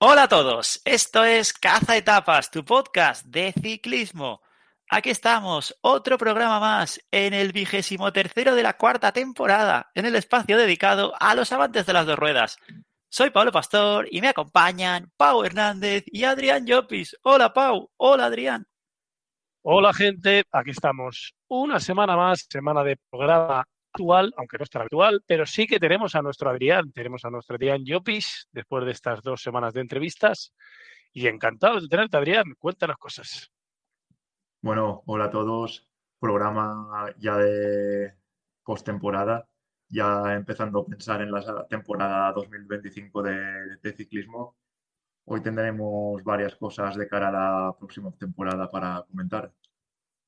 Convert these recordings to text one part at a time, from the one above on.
Hola a todos, esto es Caza Etapas, tu podcast de ciclismo. Aquí estamos, otro programa más en el vigésimo tercero de la cuarta temporada, en el espacio dedicado a los amantes de las dos ruedas. Soy Pablo Pastor y me acompañan Pau Hernández y Adrián Llopis. Hola Pau, hola Adrián. Hola gente, aquí estamos. Una semana más, semana de programa actual, aunque no es tan habitual, pero sí que tenemos a nuestro Adrián, tenemos a nuestro Adrián Yopis después de estas dos semanas de entrevistas. Y encantado de tenerte, Adrián. Cuéntanos cosas. Bueno, hola a todos. Programa ya de postemporada, ya empezando a pensar en la temporada 2025 de ciclismo. Hoy tendremos varias cosas de cara a la próxima temporada para comentar.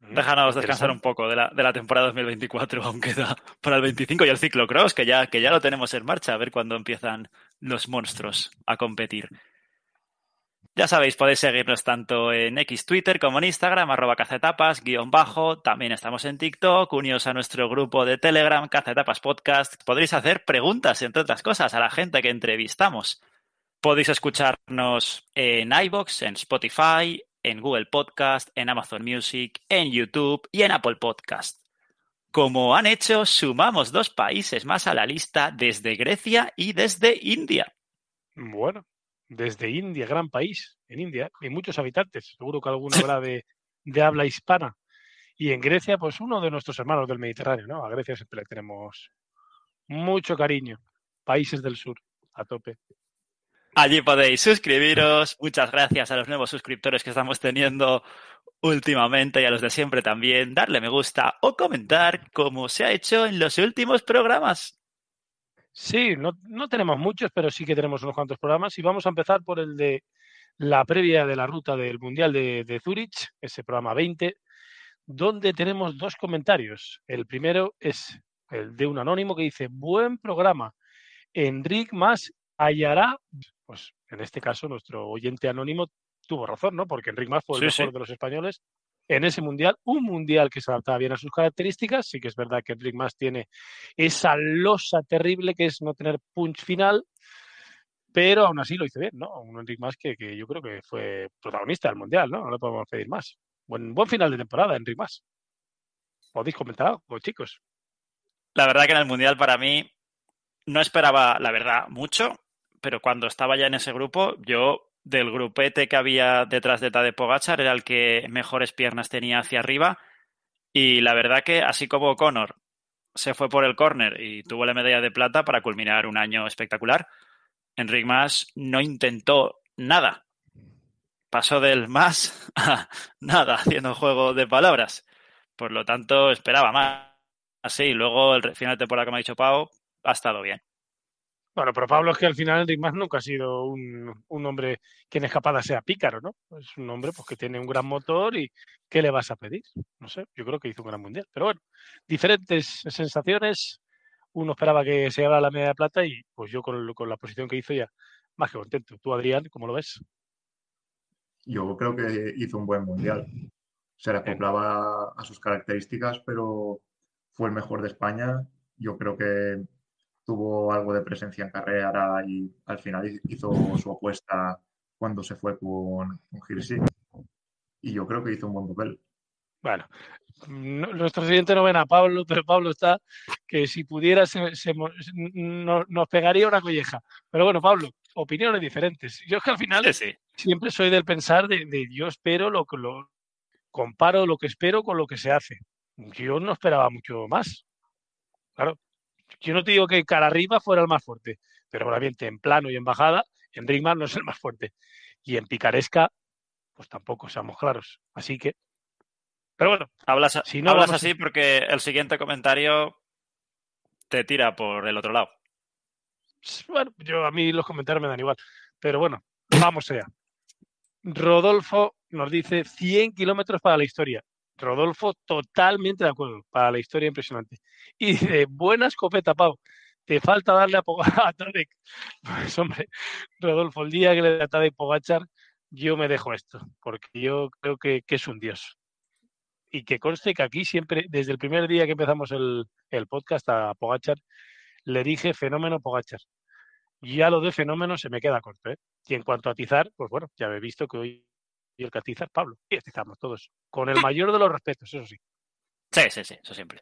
Déjanos descansar un poco de la, de la, temporada 2024, aunque da para el 25 y el ciclocross, que ya, que ya lo tenemos en marcha, a ver cuándo empiezan los monstruos a competir. Ya sabéis, podéis seguirnos tanto en X Twitter como en Instagram, arroba cazetapas, guión bajo. También estamos en TikTok, uníos a nuestro grupo de Telegram, Cazetapas Podcast. Podréis hacer preguntas, entre otras cosas, a la gente que entrevistamos. Podéis escucharnos en iBox, en Spotify, en Google Podcast, en Amazon Music, en YouTube y en Apple Podcast. Como han hecho, sumamos dos países más a la lista desde Grecia y desde India. Bueno, desde India, gran país, en India, y muchos habitantes, seguro que alguno habrá de, habla hispana. Y en Grecia, pues uno de nuestros hermanos del Mediterráneo, ¿no? A Grecia siempre le tenemos mucho cariño. Países del sur, a tope. Allí podéis suscribiros. Muchas gracias a los nuevos suscriptores que estamos teniendo últimamente y a los de siempre también. Darle me gusta o comentar como se ha hecho en los últimos programas. Sí, no, tenemos muchos, pero sí que tenemos unos cuantos programas y vamos a empezar por el de la previa de la ruta del Mundial de, de Zurich, ese programa 20, donde tenemos dos comentarios. El primero es el de un anónimo que dice, buen programa, Enric más hallará pues en este caso nuestro oyente anónimo tuvo razón, ¿no? Porque Enric Mas fue el mejor de los españoles en ese mundial, un mundial que se adaptaba bien a sus características. Sí que es verdad que Enric Mas tiene esa losa terrible que es no tener punch final, pero aún así lo hizo bien, ¿no? Un Enric Mas que, yo creo que fue protagonista del mundial, ¿no? No le podemos pedir más. Buen, buen final de temporada, Enric Mas. Podéis comentar algo, chicos. La verdad que en el mundial para mí no esperaba, la verdad, mucho pero cuando estaba ya en ese grupo, yo del grupete que había detrás de Tade Pogachar era el que mejores piernas tenía hacia arriba. Y la verdad que así como Connor se fue por el corner y tuvo la medalla de plata para culminar un año espectacular, Enric Mas no intentó nada. Pasó del más a nada, haciendo juego de palabras. Por lo tanto, esperaba más. Así, luego el final de temporada, como ha dicho Pau, ha estado bien. Bueno, pero Pablo es que al final Enric Mas nunca ha sido un, hombre que en escapada sea pícaro, ¿no? Es un hombre pues, que tiene un gran motor y ¿qué le vas a pedir? No sé, yo creo que hizo un gran mundial. Pero bueno, diferentes sensaciones. Uno esperaba que se llevara la media de plata y pues yo con, la posición que hizo ya más que contento. Tú, Adrián, ¿cómo lo ves? Yo creo que hizo un buen mundial. Se le a sus características, pero fue el mejor de España. Yo creo que tuvo algo de presencia en carrera y al final hizo su apuesta cuando se fue con, con Y yo creo que hizo un buen papel. Bueno, nuestro siguiente no a Pablo, pero Pablo está que si pudiera nos pegaría una colleja. Pero bueno, Pablo, opiniones diferentes. Yo es que al final es siempre soy del pensar de, de yo espero lo que lo comparo lo que espero con lo que se hace. Yo no esperaba mucho más. Claro, yo no te digo que cara arriba fuera el más fuerte, pero obviamente en plano y en bajada, en Rigman no es el más fuerte. Y en picaresca, pues tampoco, seamos claros. Así que. Pero bueno. Hablas, no, así porque el siguiente comentario te tira por el otro lado. Bueno, yo a mí los comentarios me dan igual. Pero bueno, vamos allá. Rodolfo nos dice 100 kilómetros para la historia. Rodolfo, totalmente de acuerdo. Para la historia impresionante. Y dice, buena escopeta, Pau. Te falta darle a, Pogacar, Pues hombre, Rodolfo, el día que le da a Pogachar, yo me dejo esto, porque yo creo que, es un dios. Y que conste que aquí siempre, desde el primer día que empezamos el, el podcast a Pogachar, le dije fenómeno Pogachar. Ya lo de fenómeno se me queda corto. ¿eh? Y en cuanto a Tizar, pues bueno, ya he visto que hoy y el castiza Pablo. Y estamos todos. Con el mayor de los respetos, eso sí. Sí, sí, sí, eso siempre.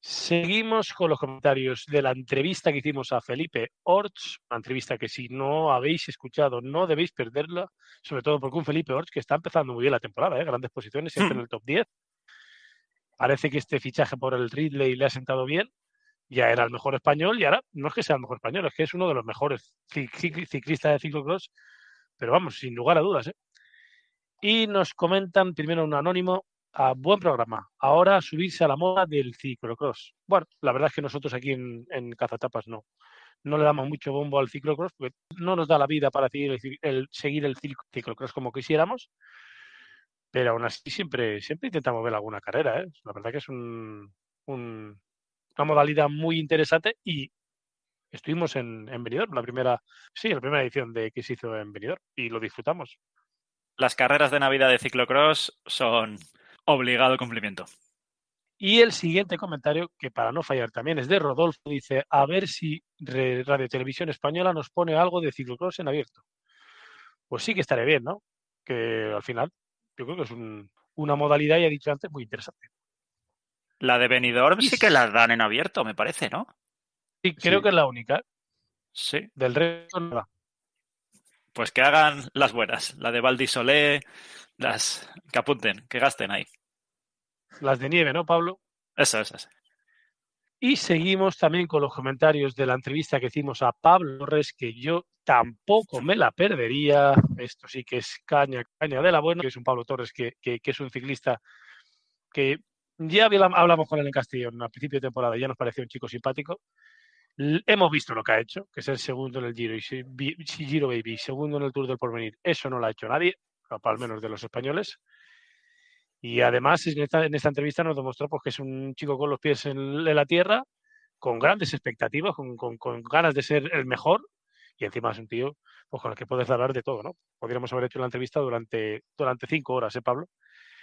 Seguimos con los comentarios de la entrevista que hicimos a Felipe Orts, una entrevista que si no habéis escuchado no debéis perderla, sobre todo porque un Felipe Orts que está empezando muy bien la temporada, ¿eh? grandes posiciones, siempre mm. en el top 10. Parece que este fichaje por el Ridley le ha sentado bien, ya era el mejor español y ahora no es que sea el mejor español, es que es uno de los mejores ciclistas de ciclocross, pero vamos, sin lugar a dudas. ¿eh? Y nos comentan primero un anónimo, a buen programa. Ahora subirse a la moda del ciclocross. Bueno, la verdad es que nosotros aquí en, Cazatapas no. No le damos mucho bombo al ciclocross porque no nos da la vida para seguir el, el ciclocross como quisiéramos. Pero aún así siempre, siempre intentamos ver alguna carrera. ¿eh? La verdad que es una modalidad muy interesante y estuvimos en, en Benidorm, la primera, sí, la primera edición de que se hizo en Benidorm y lo disfrutamos las carreras de Navidad de ciclocross son obligado cumplimiento. Y el siguiente comentario, que para no fallar también es de Rodolfo, dice, a ver si Radio Televisión Española nos pone algo de ciclocross en abierto. Pues sí que estaré bien, ¿no? Que al final yo creo que es una modalidad, ya he dicho antes, muy interesante. La de Benidorm sí, que la dan en abierto, me parece, ¿no? Sí, creo que es la única. Sí. Del resto nada pues que hagan las buenas, la de Valdisolé, las que apunten, que gasten ahí. Las de nieve, ¿no, Pablo? Eso, eso, Y seguimos también con los comentarios de la entrevista que hicimos a Pablo Torres, que yo tampoco me la perdería. Esto sí que es caña, caña de la buena, que es un Pablo Torres, que, que es un ciclista que ya hablamos con él en Castellón a principio de temporada, ya nos pareció un chico simpático. Hemos visto lo que ha hecho, que es el segundo en el Giro, y si, Giro Baby, segundo en el Tour del Porvenir. Eso no lo ha hecho nadie, al menos de los españoles. Y además en esta, entrevista nos demostró pues, que es un chico con los pies en, la tierra, con grandes expectativas, con, ganas de ser el mejor. Y encima es un tío pues, con el que puedes hablar de todo, ¿no? Podríamos haber hecho la entrevista durante, durante cinco horas, ¿eh, Pablo?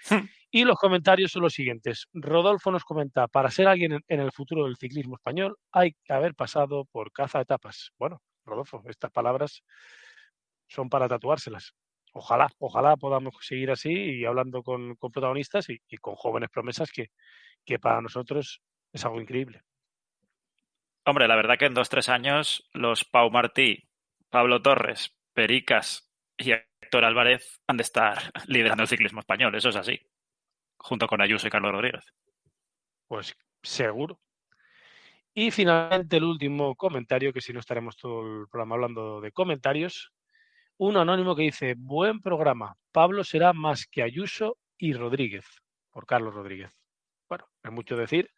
Hmm. Y los comentarios son los siguientes. Rodolfo nos comenta, para ser alguien en el futuro del ciclismo español hay que haber pasado por caza etapas. Bueno, Rodolfo, estas palabras son para tatuárselas. Ojalá, ojalá podamos seguir así y hablando con, protagonistas y, con jóvenes promesas que, que para nosotros es algo increíble. Hombre, la verdad que en dos, tres años los Pau Martí, Pablo Torres, Pericas y Héctor Álvarez han de estar liderando el ciclismo español, eso es así junto con Ayuso y Carlos Rodríguez. Pues seguro. Y finalmente el último comentario, que si no estaremos todo el programa hablando de comentarios, un anónimo que dice, buen programa, Pablo será más que Ayuso y Rodríguez, por Carlos Rodríguez. Bueno, es mucho decir,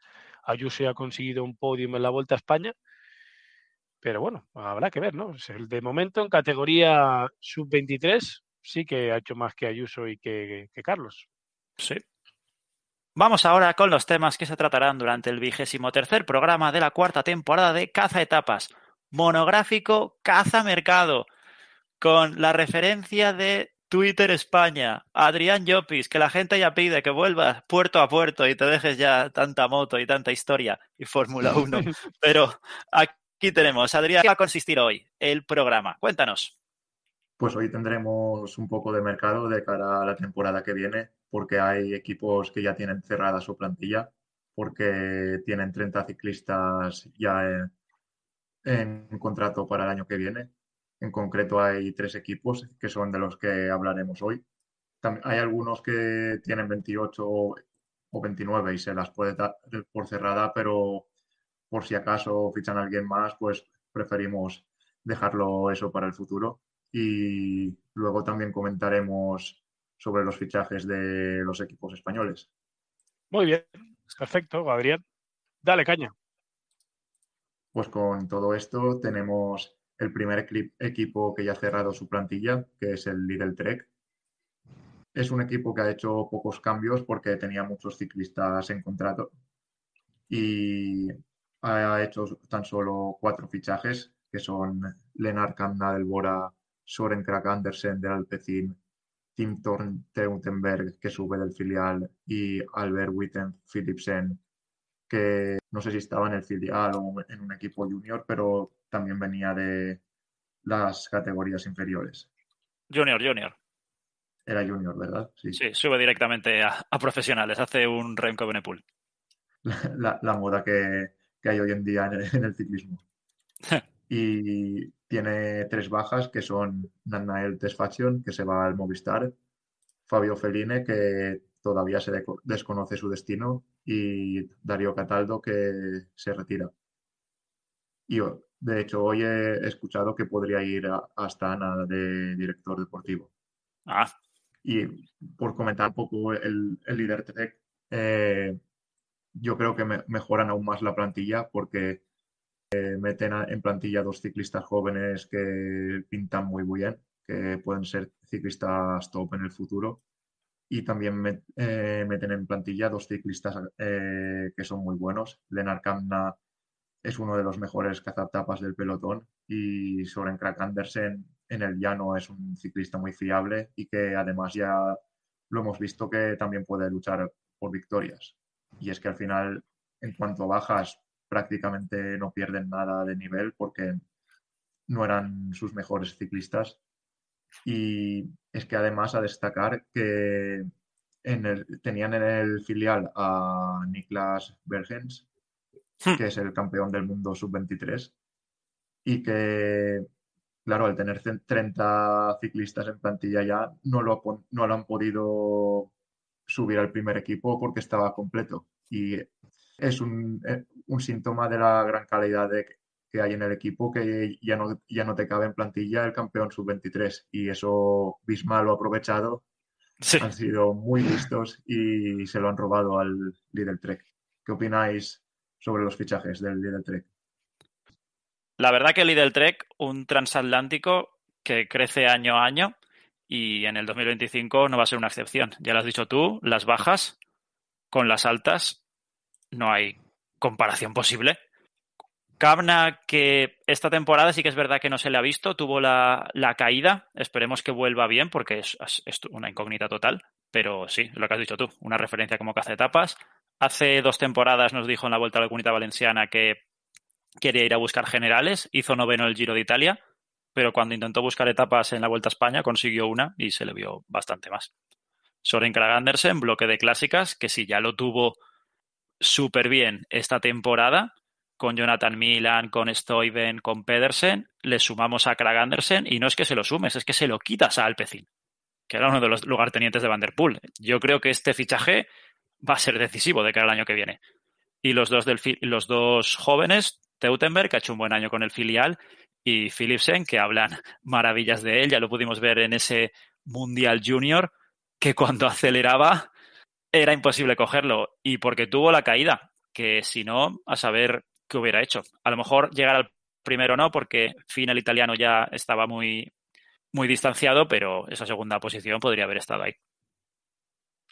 Ayuso ha conseguido un podium en la Vuelta a España, pero bueno, habrá que ver, ¿no? De momento en categoría sub-23 sí que ha hecho más que Ayuso y que Carlos. Sí, Vamos ahora con los temas que se tratarán durante el vigésimo tercer programa de la cuarta temporada de Caza Etapas, monográfico Caza Mercado, con la referencia de Twitter España, Adrián Llopis, que la gente ya pide que vuelvas puerto a puerto y te dejes ya tanta moto y tanta historia y Fórmula 1. Pero aquí tenemos, Adrián, ¿qué va a consistir hoy el programa? Cuéntanos pues hoy tendremos un poco de mercado de cara a la temporada que viene, porque hay equipos que ya tienen cerrada su plantilla, porque tienen 30 ciclistas ya en, contrato para el año que viene. En concreto hay tres equipos que son de los que hablaremos hoy. hay algunos que tienen 28 o 29 y se las puede dar por cerrada, pero por si acaso fichan a alguien más, pues preferimos dejarlo eso para el futuro y luego también comentaremos sobre los fichajes de los equipos españoles. Muy bien, pues perfecto, Gabriel. Dale caña. Pues con todo esto tenemos el primer equipo que ya ha cerrado su plantilla, que es el Lidl Trek. Es un equipo que ha hecho pocos cambios porque tenía muchos ciclistas en contrato y ha hecho tan solo cuatro fichajes, que son Lenar Canda del Bora Soren Krak Andersen del Alpecin, Tim Thorn Teutenberg, que sube del filial, y Albert Witten Philipsen, que no sé si estaba en el filial o en un equipo junior, pero también venía de las categorías inferiores. Junior, junior. Era junior, ¿verdad? Sí, sube directamente a, profesionales, hace un Remco Benepool. La, moda que, hay hoy en día en el ciclismo. y tiene tres bajas que son Nanael Tesfaction, que se va al Movistar, Fabio Feline, que todavía se desconoce su destino, y Darío Cataldo, que se retira. Y oh, de hecho, hoy he escuchado que podría ir hasta Ana de director deportivo. Ah. Y por comentar un poco el, el líder eh, yo creo que mejoran aún más la plantilla porque eh, meten en plantilla dos ciclistas jóvenes que pintan muy bien, que pueden ser ciclistas top en el futuro. Y también eh, meten en plantilla dos ciclistas eh, que son muy buenos. Lennart Kamna es uno de los mejores cazatapas del pelotón y Soren Krak Andersen en el llano es un ciclista muy fiable y que además ya lo hemos visto que también puede luchar por victorias. Y es que al final, en cuanto bajas prácticamente no pierden nada de nivel porque no eran sus mejores ciclistas. Y es que además a destacar que tenían en el filial a Niklas Bergens, hmm. que es el campeón del mundo sub-23, y que, claro, al tener 30 ciclistas en plantilla ya, no lo, no lo han podido subir al primer equipo porque estaba completo. Y es eh, un, síntoma de la gran calidad que hay en el equipo que ya no, ya no te cabe en plantilla el campeón sub-23 y eso Bismarck lo ha aprovechado. Han sido muy listos y se lo han robado al Lidl Trek. ¿Qué opináis sobre los fichajes del Lidl Trek? La verdad que el Lidl Trek, un transatlántico que crece año a año y en el 2025 no va a ser una excepción. Ya lo has dicho tú, las bajas con las altas no hay comparación posible. Kavna, que esta temporada sí que es verdad que no se le ha visto, tuvo la, caída. Esperemos que vuelva bien porque es, una incógnita total. Pero sí, lo que has dicho tú, una referencia como que hace etapas. Hace dos temporadas nos dijo en la Vuelta a la Comunidad Valenciana que quería ir a buscar generales, hizo noveno el Giro de Italia, pero cuando intentó buscar etapas en la Vuelta a España consiguió una y se le vio bastante más. Soren Krag Andersen, bloque de clásicas, que si ya lo tuvo súper bien esta temporada con Jonathan Milan, con Stoiben, con Pedersen, le sumamos a Craig Andersen y no es que se lo sumes, es que se lo quitas a Alpecin, que era uno de los lugartenientes de Vanderpool. Yo creo que este fichaje va a ser decisivo de cara al año que viene. Y los dos, del, los dos jóvenes, Teutenberg, que ha hecho un buen año con el filial, y Philipsen, que hablan maravillas de él, ya lo pudimos ver en ese Mundial Junior, que cuando aceleraba era imposible cogerlo y porque tuvo la caída, que si no, a saber qué hubiera hecho. A lo mejor llegar al primero no, porque fin el italiano ya estaba muy, muy distanciado, pero esa segunda posición podría haber estado ahí.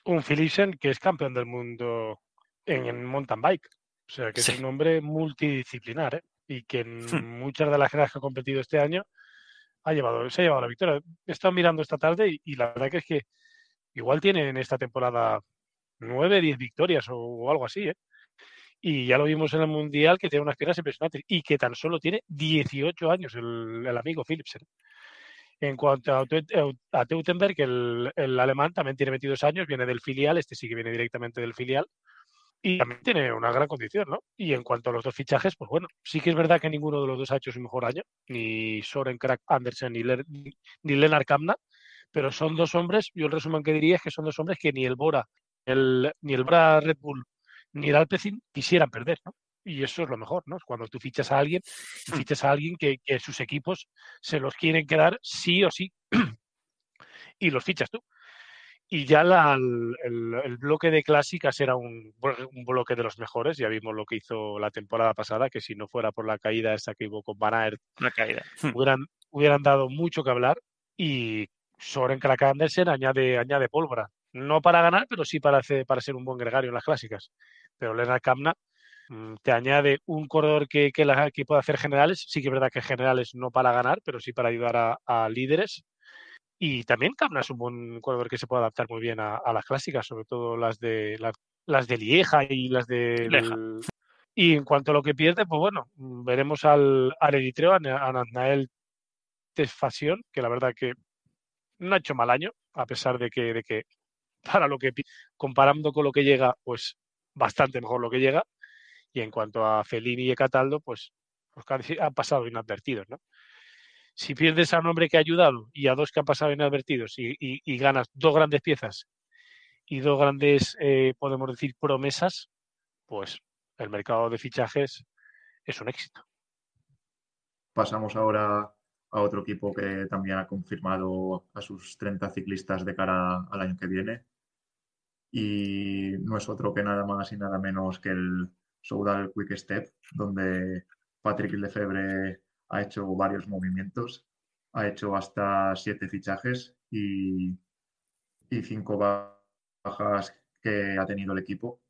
Un Philipsen que es campeón del mundo en, mountain bike. O sea, que es un hombre multidisciplinar ¿eh? y que en hmm. muchas de las carreras que ha competido este año ha llevado, se ha llevado la victoria. He estado mirando esta tarde y la verdad que es que igual tiene en esta temporada 9-10 victorias o, algo así, ¿eh? Y ya lo vimos en el Mundial, que tiene unas piernas impresionantes y que tan solo tiene 18 años el, amigo Philipsen. En cuanto a, eh, a Teutenberg, el, el, alemán también tiene 22 años, viene del filial, este sí que viene directamente del filial, y también tiene una gran condición, ¿no? Y en cuanto a los dos fichajes, pues bueno, sí que es verdad que ninguno de los dos ha hecho su mejor año, ni Soren Krak Andersen ni, ni Lennart Kamna, pero son dos hombres, yo el resumen que diría es que son dos hombres que ni el Bora ni el Red Bull ni el Alpecin quisieran perder, ¿no? y eso es lo mejor, ¿no? Cuando tú fichas a alguien, mm. fichas a alguien que, sus equipos se los quieren quedar sí o sí y los fichas tú. Y ya la, el, bloque de clásicas era un, bloque de los mejores. Ya vimos lo que hizo la temporada pasada, que si no fuera por la caída esa que hubo con Van Aert, la caída. Hmm. Hubieran, dado mucho que hablar. Y Soren Krakandersen añade, añade pólvora no para ganar, pero sí para, hacer, para ser un buen gregario en las clásicas. Pero Lena Kamna mm, te añade un corredor que, que, puede hacer generales, sí que es verdad que generales no para ganar, pero sí para ayudar a, líderes. Y también Kamna es un buen corredor que se puede adaptar muy bien a, las clásicas, sobre todo las de, las, de Lieja y las de... Y en cuanto a lo que pierde, pues bueno, veremos al, eritreo, a, Naznael que la verdad que no ha hecho mal año, a pesar de que, de que para lo que comparando con lo que llega, pues bastante mejor lo que llega. Y en cuanto a Felini y Cataldo, pues, han pasado inadvertidos, ¿no? Si pierdes a un hombre que ha ayudado y a dos que han pasado inadvertidos y, ganas dos grandes piezas y dos grandes, eh, podemos decir, promesas, pues el mercado de fichajes es un éxito. Pasamos ahora a otro equipo que también ha confirmado a sus 30 ciclistas de cara al año que viene, y no es otro que nada más y nada menos que el Soudal Quick Step, donde Patrick Lefebvre ha hecho varios movimientos, ha hecho hasta siete fichajes y, cinco bajas que ha tenido el equipo.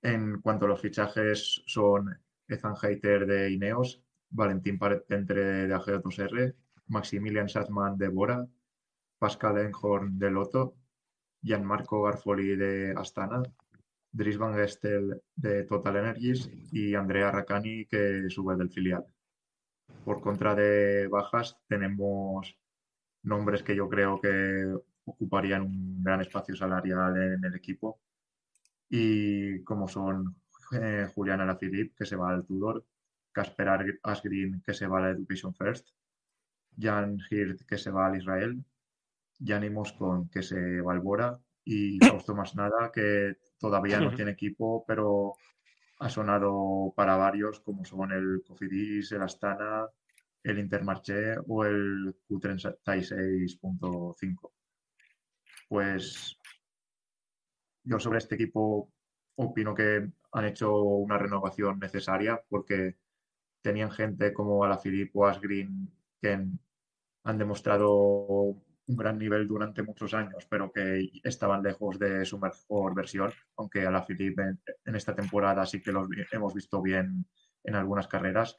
En cuanto a los fichajes, son Ethan Heiter, de Ineos, Valentín Parentre de AG2R, Maximilian Satzman de Bora, Pascal Enhorn de Lotto, Gianmarco Garfoli de Astana, Dries Van Gestel de Total Energies y Andrea Racani que sube del filial. Por contra de bajas tenemos nombres que yo creo que ocuparían un gran espacio salarial en el equipo y como son eh, Juliana que se va al Tudor, Casper Asgreen que se va a la Education First, Jan Hirt que se va al Israel ya ánimos con que se valvora y no más nada que todavía no tiene equipo, pero ha sonado para varios, como son el Cofidis, el Astana, el Intermarché o el Q36.5. Pues yo sobre este equipo opino que han hecho una renovación necesaria porque tenían gente como Alaphilippe o Asgreen que han demostrado un gran nivel durante muchos años, pero que estaban lejos de su mejor versión, aunque a la Philippe en, esta temporada sí que los hemos visto bien en algunas carreras.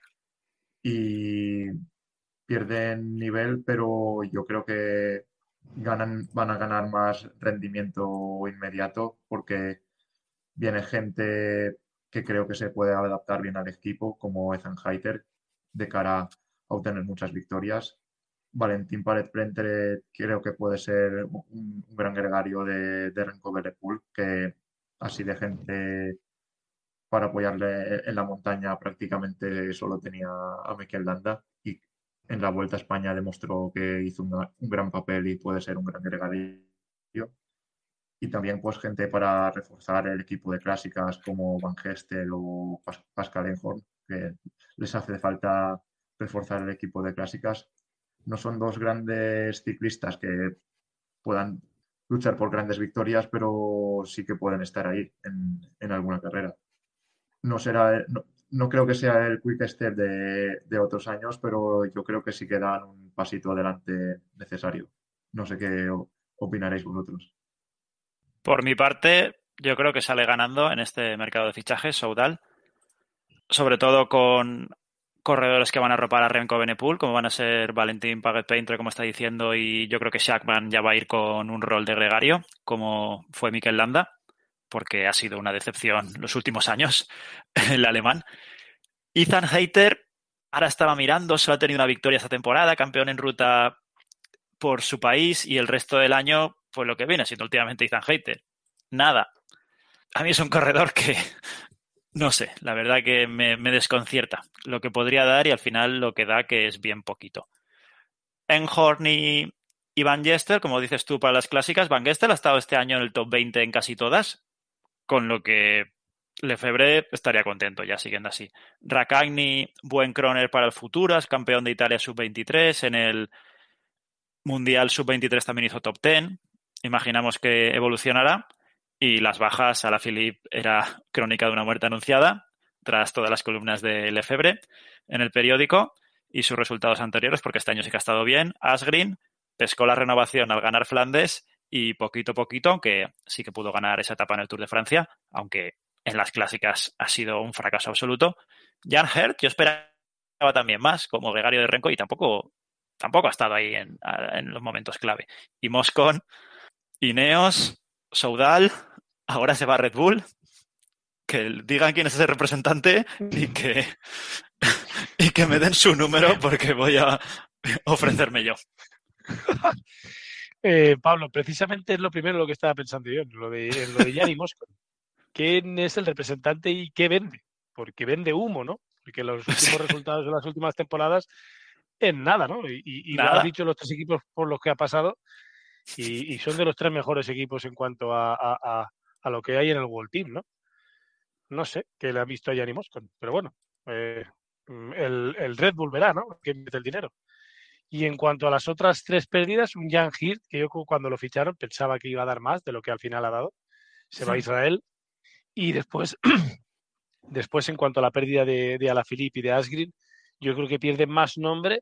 Y pierden nivel, pero yo creo que ganan, van a ganar más rendimiento inmediato porque viene gente que creo que se puede adaptar bien al equipo, como Ethan Heiter, de cara a obtener muchas victorias. Valentín Pared Plente creo que puede ser un, gran gregario de, de Renko que así de gente para apoyarle e-, en la montaña prácticamente solo tenía a Miquel Landa y en la Vuelta a España demostró que hizo un gran papel y puede ser un gran gregario. Y también pues gente para reforzar el equipo de clásicas como Van Gestel o Pascal Enhorn, que les hace falta reforzar el equipo de clásicas no son dos grandes ciclistas que puedan luchar por grandes victorias, pero sí que pueden estar ahí en, alguna carrera. No, será, no, creo que sea el quick step de, de, otros años, pero yo creo que sí que dan un pasito adelante necesario. No sé qué opinaréis vosotros. Por mi parte, yo creo que sale ganando en este mercado de fichajes Soudal, sobre todo con corredores que van a ropar a Remco Benepool, como van a ser Valentín Paget Painter, como está diciendo, y yo creo que Shackman ya va a ir con un rol de gregario, como fue Mikel Landa, porque ha sido una decepción los últimos años el alemán. Ethan Heiter ahora estaba mirando, solo ha tenido una victoria esta temporada, campeón en ruta por su país y el resto del año, pues lo que viene siendo últimamente Ethan Hayter. Nada. A mí es un corredor que no sé, la verdad que me, desconcierta lo que podría dar y al final lo que da que es bien poquito. En Horney y Van Gester, como dices tú para las clásicas, Van Gester ha estado este año en el top 20 en casi todas, con lo que Lefebvre estaría contento ya siguiendo así. Racagni, buen croner para el futuro, es campeón de Italia sub-23, en el Mundial sub-23 también hizo top 10, imaginamos que evolucionará y las bajas a la Philip era crónica de una muerte anunciada, tras todas las columnas de Lefebvre en el periódico y sus resultados anteriores, porque este año sí que ha estado bien. Asgreen pescó la renovación al ganar Flandes y poquito a poquito, aunque sí que pudo ganar esa etapa en el Tour de Francia, aunque en las clásicas ha sido un fracaso absoluto. Jan Hert, yo esperaba también más como gregario de Renco y tampoco, tampoco ha estado ahí en, en los momentos clave. Y Moscon, Ineos, Soudal, ahora se va Red Bull, que digan quién es ese representante y mm. que, y que me den su número porque voy a ofrecerme yo. Eh, Pablo, precisamente es lo primero lo que estaba pensando yo, lo de, lo de Mosco. ¿Quién es el representante y qué vende? Porque vende humo, ¿no? Porque los últimos resultados de las últimas temporadas en nada, ¿no? Y, lo han dicho los tres equipos por los que ha pasado y, son de los tres mejores equipos en cuanto a a lo que hay en el World Team, ¿no? No sé qué le ha visto a Yanni pero bueno, eh, mm, el, el, Red Bull verá, ¿no? Que mete el dinero. Y en cuanto a las otras tres pérdidas, un Jan Hirt, que yo cuando lo ficharon pensaba que iba a dar más de lo que al final ha dado, se va a Israel. Y después, después en cuanto a la pérdida de, de Alaphilippe y de Asgreen, yo creo que pierde más nombre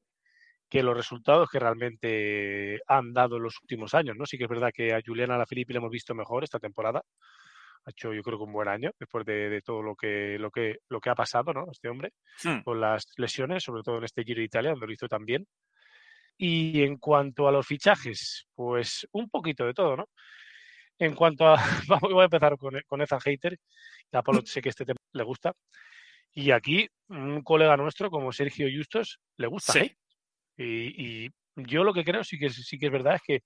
que los resultados que realmente han dado en los últimos años. ¿no? Sí que es verdad que a Juliana la Filippi le hemos visto mejor esta temporada. Ha hecho, yo creo que un buen año después de, todo lo que, lo que, lo que ha pasado, ¿no? Este hombre, hmm. con las lesiones, sobre todo en este Giro de Italia, donde lo hizo también. Y en cuanto a los fichajes, pues un poquito de todo, ¿no? En cuanto a. Voy a empezar con, con Ethan Hater, que sé que este tema le gusta. Y aquí, un colega nuestro como Sergio Justos le gusta. Sí. Y, yo lo que creo sí que, sí que es verdad es que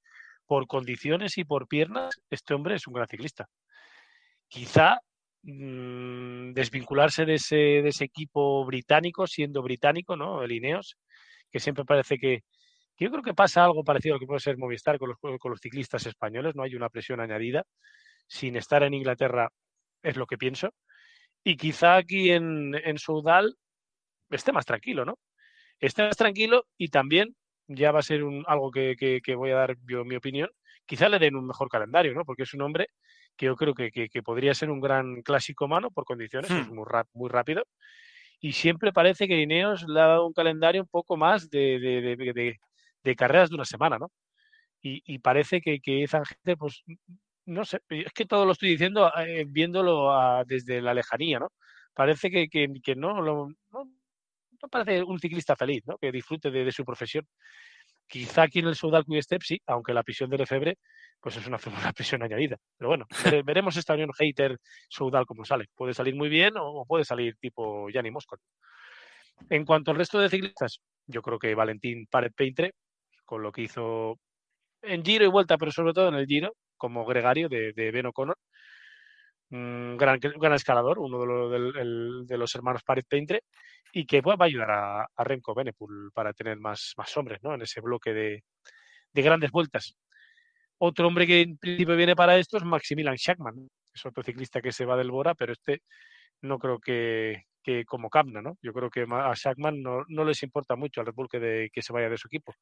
por condiciones y por piernas, este hombre es un gran ciclista. Quizá mm, desvincularse de ese, equipo británico, siendo británico, ¿no? El Ineos, que siempre parece que, yo creo que pasa algo parecido a lo que puede ser Movistar con los, con los ciclistas españoles, no hay una presión añadida. Sin estar en Inglaterra es lo que pienso. Y quizá aquí en, en Soudal esté más tranquilo, ¿no? estás tranquilo y también, ya va a ser un, algo que, voy a dar mi opinión, quizá le den un mejor calendario, ¿no? Porque es un hombre que yo creo que, podría ser un gran clásico mano por condiciones, es hmm. muy, rápido. Y siempre parece que Ineos le ha dado un calendario un poco más de, carreras de una semana, ¿no? Y, parece que, esa gente, pues, no sé, es que todo lo estoy diciendo eh, viéndolo ah, desde la lejanía, ¿no? Parece que, no, lo, parece un ciclista feliz, ¿no? que disfrute de, su profesión. Quizá aquí en el Soudal Quick Step sí, aunque la prisión de Efebre pues es una, famosa presión añadida. Pero bueno, veremos esta unión hater Soudal cómo sale. Puede salir muy bien o puede salir tipo Gianni Moscon. En cuanto al resto de ciclistas, yo creo que Valentín Pared Peintre, con lo que hizo en giro y vuelta, pero sobre todo en el giro, como gregario de, de Ben O'Connor, gran, gran escalador, uno de, los hermanos Pared Paintre, y que va a ayudar a, a Remco para tener más, más hombres en ese bloque de, grandes vueltas. Otro hombre que en principio viene para esto es Maximilian Schachmann, es otro ciclista que se va del Bora, pero este no creo que, como Capna, ¿no? Yo creo que a Schachmann no, les importa mucho al Red Bull de, que, se vaya de su equipo.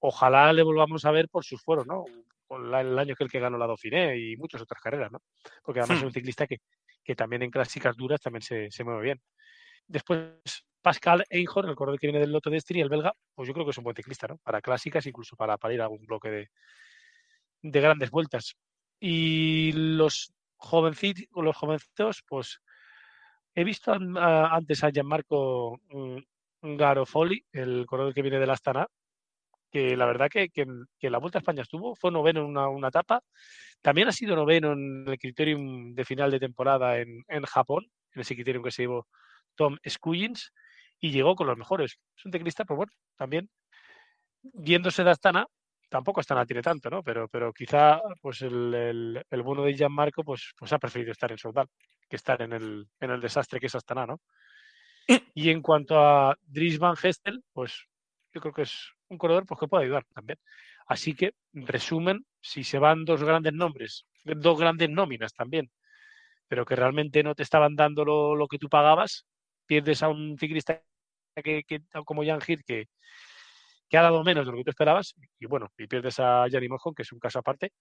Ojalá le volvamos a ver por sus fueros, ¿no? el año que el que ganó la Dauphiné y muchas otras carreras, ¿no? Porque además es hmm. un ciclista que, también en clásicas duras también se, mueve bien. Después, Pascal Einhorn, el corredor que viene del Loto de el belga, pues yo creo que es un buen ciclista, ¿no? Para clásicas, incluso para, para ir a algún bloque de, grandes vueltas. Y los jovencitos, los pues he visto antes a Gianmarco mm, Garofoli, el corredor que viene del Astana, que la verdad que, que, la Vuelta a España estuvo, fue noveno en una, una, etapa, también ha sido noveno en el criterium de final de temporada en, en Japón, en ese criterium que se llevó Tom Scullins, y llegó con los mejores. Es un teclista, pero pues bueno, también viéndose de Astana, tampoco Astana tiene tanto, ¿no? Pero, pero quizá pues el, el, el bono de Gianmarco pues, pues ha preferido estar en Soldal que estar en el, en el desastre que es Astana, ¿no? Mm. Y en cuanto a Dries Van Gestel, pues yo creo que es un corredor pues, que puede ayudar también. Así que, resumen, si se van dos grandes nombres, dos grandes nóminas también, pero que realmente no te estaban dando lo, que tú pagabas, pierdes a un ciclista que, como Jan Gir, que, ha dado menos de lo que tú esperabas, y bueno, y pierdes a Jani Mojón, que es un caso aparte,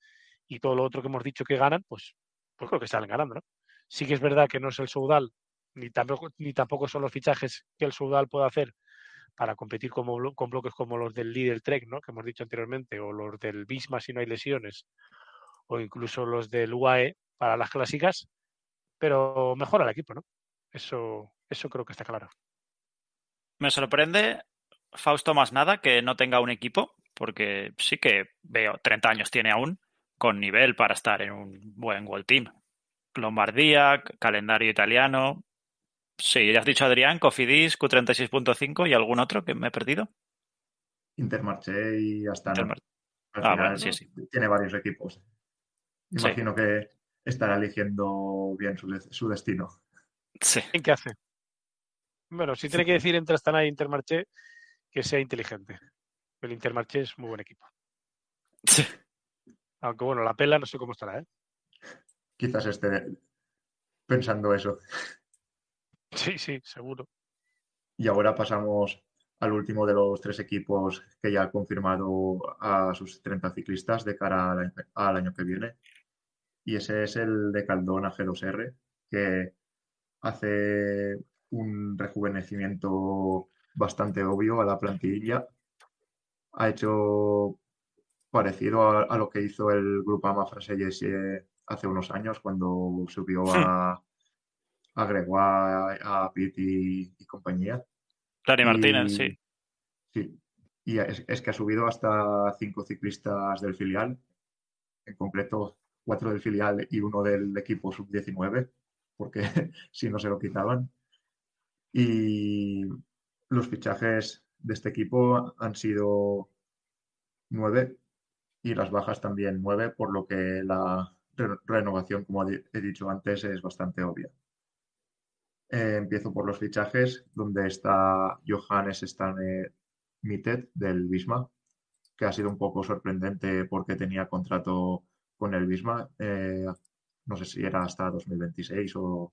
y todo lo otro que hemos dicho que ganan, pues, pues creo que salen ganando, ¿no? Sí que es verdad que no es el Soudal, ni tampoco, ni tampoco son los fichajes que el Soudal puede hacer para competir como, con bloques como los del Lidl Trek, ¿no? que hemos dicho anteriormente, o los del Bisma si no hay lesiones, o incluso los del UAE para las clásicas, pero mejora el equipo, ¿no? Eso, eso creo que está claro. Me sorprende, Fausto, más nada que no tenga un equipo, porque sí que veo 30 años tiene aún, con nivel para estar en un buen World Team. Lombardía, calendario italiano, Sí, ya has dicho Adrián, Cofidis, Q36.5 y algún otro que me he perdido. Intermarché y hasta Intermarché. Ah, tiene varios equipos. Imagino que estará eligiendo bien su, destino. Sí. ¿Qué hace? Bueno, si tiene que decir entre Astana y Intermarché, que sea inteligente. El Intermarché es muy buen equipo. Sí. Aunque bueno, la pela no sé cómo estará, ¿eh? Quizás esté pensando eso. Sí, sí, seguro. Y ahora pasamos al último de los tres equipos que ya ha confirmado a sus 30 ciclistas de cara al año, que viene. Y ese es el de Caldona G2R, que hace un rejuvenecimiento bastante obvio a la plantilla. Ha hecho parecido a, lo que hizo el grupo Francese hace unos años cuando subió hmm. a, agregó a, Piti y, compañía. Dani Martínez, sí. Sí, y es, que ha subido hasta cinco ciclistas del filial, en completo cuatro del filial y uno del equipo sub-19, porque si no se lo quitaban. Y los fichajes de este equipo han sido nueve y las bajas también nueve, por lo que la renovación, como he dicho antes, es bastante obvia. Eh, empiezo por los fichajes, donde está Johannes Stane Mitted del Bisma, que ha sido un poco sorprendente porque tenía contrato con el Bisma. Eh, no sé si era hasta 2026 o,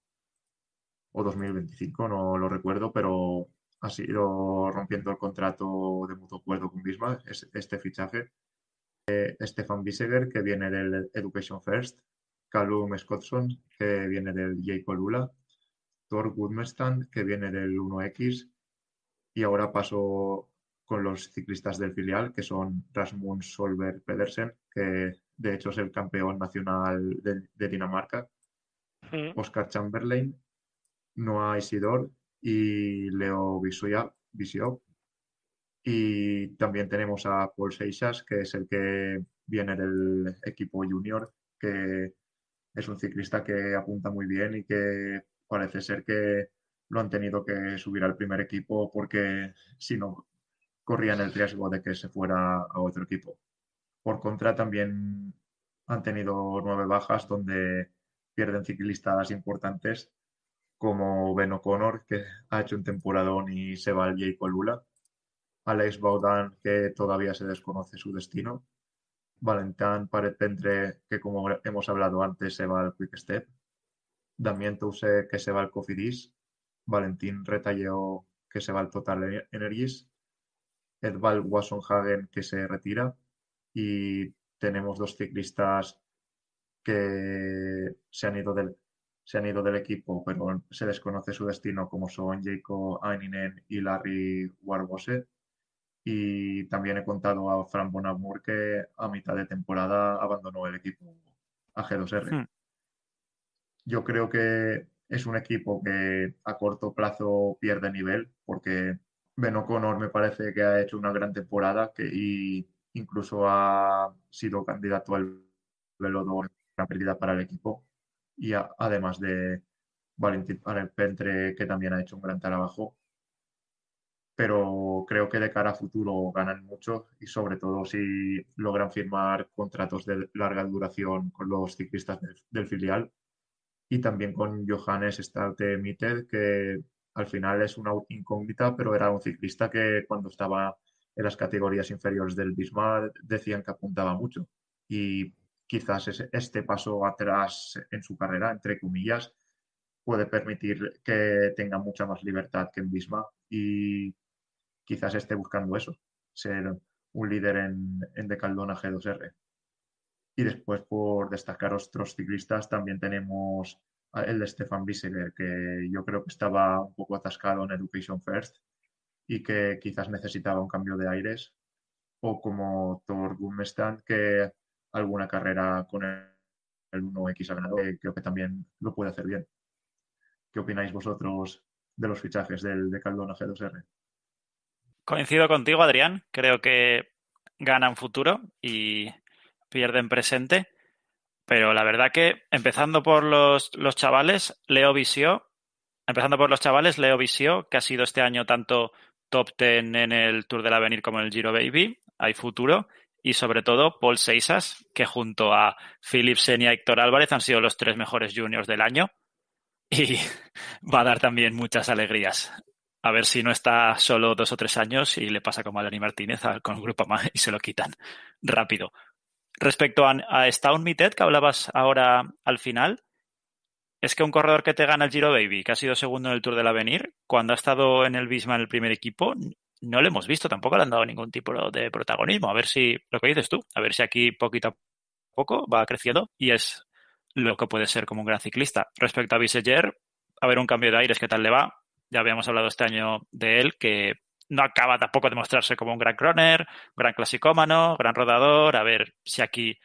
2025, no lo recuerdo, pero ha sido rompiendo el contrato de mutuo acuerdo con Bisma, este fichaje. Eh, Stefan Biseger, que viene del Education First, Calum Scottson, que viene del J. Colula, Thor Goodmestand, que viene del 1X, y ahora paso con los ciclistas del filial, que son Rasmus Solberg Pedersen, que de hecho es el campeón nacional de, Dinamarca, Oscar Chamberlain, Noah Isidor y Leo Visio. Y también tenemos a Paul Seixas, que es el que viene del equipo junior, que es un ciclista que apunta muy bien y que parece ser que lo han tenido que subir al primer equipo porque si no corrían el riesgo de que se fuera a otro equipo. Por contra, también han tenido nueve bajas donde pierden ciclistas importantes como Ben O'Connor, que ha hecho un temporadón y se va al Jayco Lula, Alex Baudan, que todavía se desconoce su destino, Valentán Paret que como hemos hablado antes se va al Quick Step, Damien use que se va al Cofidis, Valentín Retalleo que se va al Total Energies, Edval Wassonhagen que se retira y tenemos dos ciclistas que se han ido del, se han ido del equipo, pero se desconoce su destino, como son Jaco Eininen y Larry Warbose. Y también he contado a Fran Bonamur que a mitad de temporada abandonó el equipo a G2R. Yo creo que es un equipo que a corto plazo pierde nivel porque Beno Conor me parece que ha hecho una gran temporada que, incluso ha sido candidato al velodor gran pérdida para el equipo y además de Valentín Pentre que también ha hecho un gran trabajo pero creo que de cara a futuro ganan mucho y sobre todo si logran firmar contratos de larga duración con los ciclistas del filial y también con Johannes Starte-Mitted, que al final es una incógnita, pero era un ciclista que cuando estaba en las categorías inferiores del Bismarck decían que apuntaba mucho. Y quizás este paso atrás en su carrera, entre comillas, puede permitir que tenga mucha más libertad que en Bismarck y quizás esté buscando eso, ser un líder en, en Decaldona G2R. Y después, por destacar otros ciclistas, también tenemos el de Stefan Wieseler, que yo creo que estaba un poco atascado en Education First y que quizás necesitaba un cambio de aires. O como Thor Gummestand, que alguna carrera con el 1X ha ganado, creo que también lo puede hacer bien. ¿Qué opináis vosotros de los fichajes del, de Caldona G2R? Coincido contigo, Adrián. Creo que ganan futuro y pierden presente. Pero la verdad que, empezando por los, chavales, Leo Visio, empezando por los chavales, Leo Visio, que ha sido este año tanto top ten en el Tour del Avenir como en el Giro Baby, hay futuro. Y sobre todo, Paul Seisas, que junto a Philip Senia y Héctor Álvarez han sido los tres mejores juniors del año. Y va a dar también muchas alegrías. A ver si no está solo dos o tres años y le pasa como a Dani Martínez con el grupo más y se lo quitan rápido. Respecto a, a esta que hablabas ahora al final, es que un corredor que te gana el Giro Baby, que ha sido segundo en el Tour del Avenir, cuando ha estado en el Bisma en el primer equipo, no le hemos visto, tampoco le han dado ningún tipo de protagonismo. A ver si, lo que dices tú, a ver si aquí poquito a poco va creciendo y es lo que puede ser como un gran ciclista. Respecto a Biseger, a ver un cambio de aires, ¿qué tal le va? Ya habíamos hablado este año de él, que no acaba tampoco de mostrarse como un gran croner, gran clasicómano, gran rodador. A ver si aquí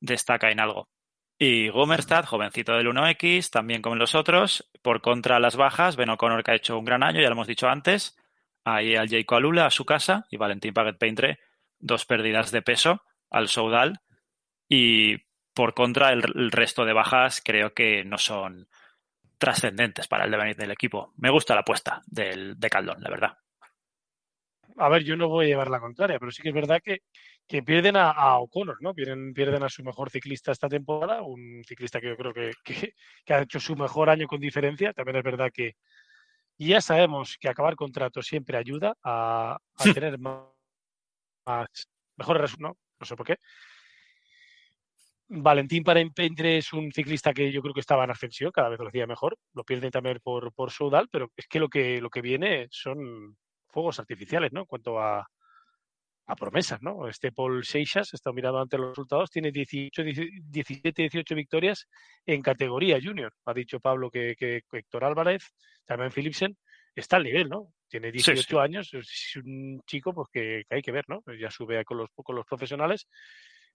destaca en algo. Y Gomerstad, jovencito del 1X, también como los otros. Por contra las bajas, Ben O'Connor que ha hecho un gran año, ya lo hemos dicho antes. Ahí al Jayco Alula a su casa y Valentín Paget Paintre, dos pérdidas de peso al Soudal. Y por contra, el, resto de bajas creo que no son trascendentes para el devenir del equipo. Me gusta la apuesta de Caldón, la verdad a ver, yo no voy a llevar la contraria, pero sí que es verdad que, pierden a, O'Connor, ¿no? Pierden, pierden a su mejor ciclista esta temporada, un ciclista que yo creo que, ha hecho su mejor año con diferencia. También es verdad que ya sabemos que acabar contrato siempre ayuda a, tener más, mejores ¿no? no sé por qué. Valentín Paredes es un ciclista que yo creo que estaba en ascensión, cada vez lo hacía mejor. Lo pierden también por, por Soudal, pero es que lo que, lo que viene son fuegos artificiales, ¿no? En cuanto a, a promesas, ¿no? Este Paul Seixas, está mirando ante los resultados, tiene 18, 17, 18 victorias en categoría junior. Ha dicho Pablo que, Héctor Álvarez, también Philipsen, está al nivel, ¿no? Tiene 18 años, es un chico pues, que, hay que ver, ¿no? Ya sube con los, con los profesionales.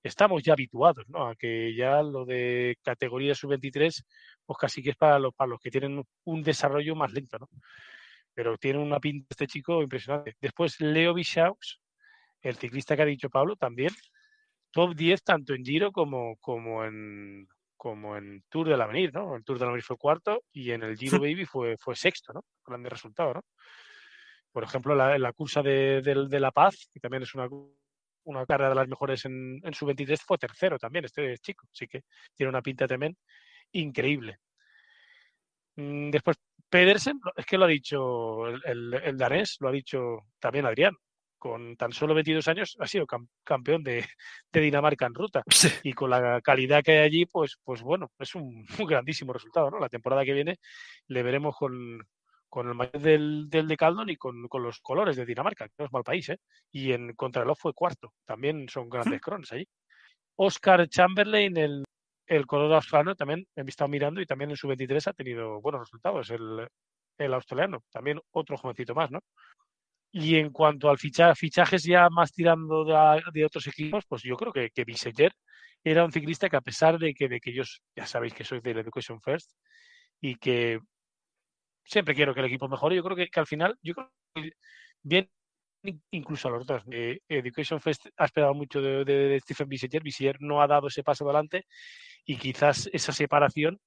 Estamos ya habituados, ¿no? A que ya lo de categoría sub-23, pues casi que es para los, para los que tienen un desarrollo más lento, ¿no? pero tiene una pinta este chico impresionante. Después Leo Bichaus, el ciclista que ha dicho Pablo, también top 10 tanto en Giro como, como en como en Tour de Avenir, ¿no? El Tour de Avenir fue cuarto y en el Giro Baby fue, fue sexto, ¿no? Grande resultado, ¿no? Por ejemplo, la, la cursa de, La Paz, que también es una, carrera de las mejores en, en su 23, fue tercero también, este chico. Así que tiene una pinta también increíble. Mm, después, Pedersen, es que lo ha dicho el, el, danés, lo ha dicho también Adrián. Con tan solo 22 años ha sido campeón de, Dinamarca en ruta. Y con la calidad que hay allí, pues, pues bueno, es un, grandísimo resultado. ¿no? La temporada que viene le veremos con, con el mayor del, de Caldon y con, los colores de Dinamarca, que no es mal país, ¿eh? Y en los fue cuarto. También son grandes crones allí. Oscar Chamberlain, el el color australiano también he estado mirando y también en su 23 ha tenido buenos resultados el, australiano, también otro jovencito más, ¿no? Y en cuanto al fichaje, fichajes ya más tirando de, otros equipos, pues yo creo que, que era un ciclista que a pesar de que, de que yo, ya sabéis que soy del Education First y que siempre quiero que el equipo mejore, yo creo que, que al final, yo bien incluso a los dos. Eh, Education Fest ha esperado mucho de, Stephen Visser. Bissier no ha dado ese paso adelante y quizás esa separación,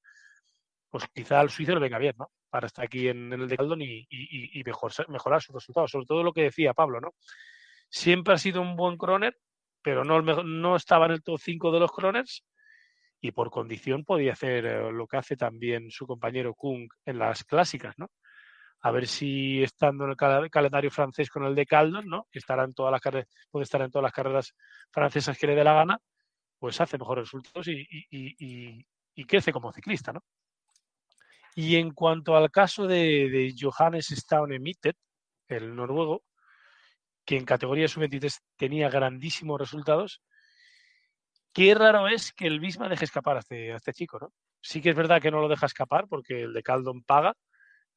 pues quizá al suizo le venga bien, ¿no? Para estar aquí en, el de Caldón y, mejorar sus resultados, sobre todo lo que decía Pablo, ¿no? Siempre ha sido un buen croner, pero no, no estaba en el top 5 de los croners y por condición podía hacer eh, lo que hace también su compañero Kung en las clásicas, ¿no? a ver si estando en el calendario francés con el de Caldon ¿no? que todas las carreras, puede estar en todas las carreras francesas que le dé la gana, pues hace mejores resultados y, crece como ciclista. ¿no? Y en cuanto al caso de, de Johannes Emitted, el noruego, que en categoría sub-23 tenía grandísimos resultados, qué raro es que el Bisma deje escapar a este, a este, chico, ¿no? Sí que es verdad que no lo deja escapar porque el de Caldon paga,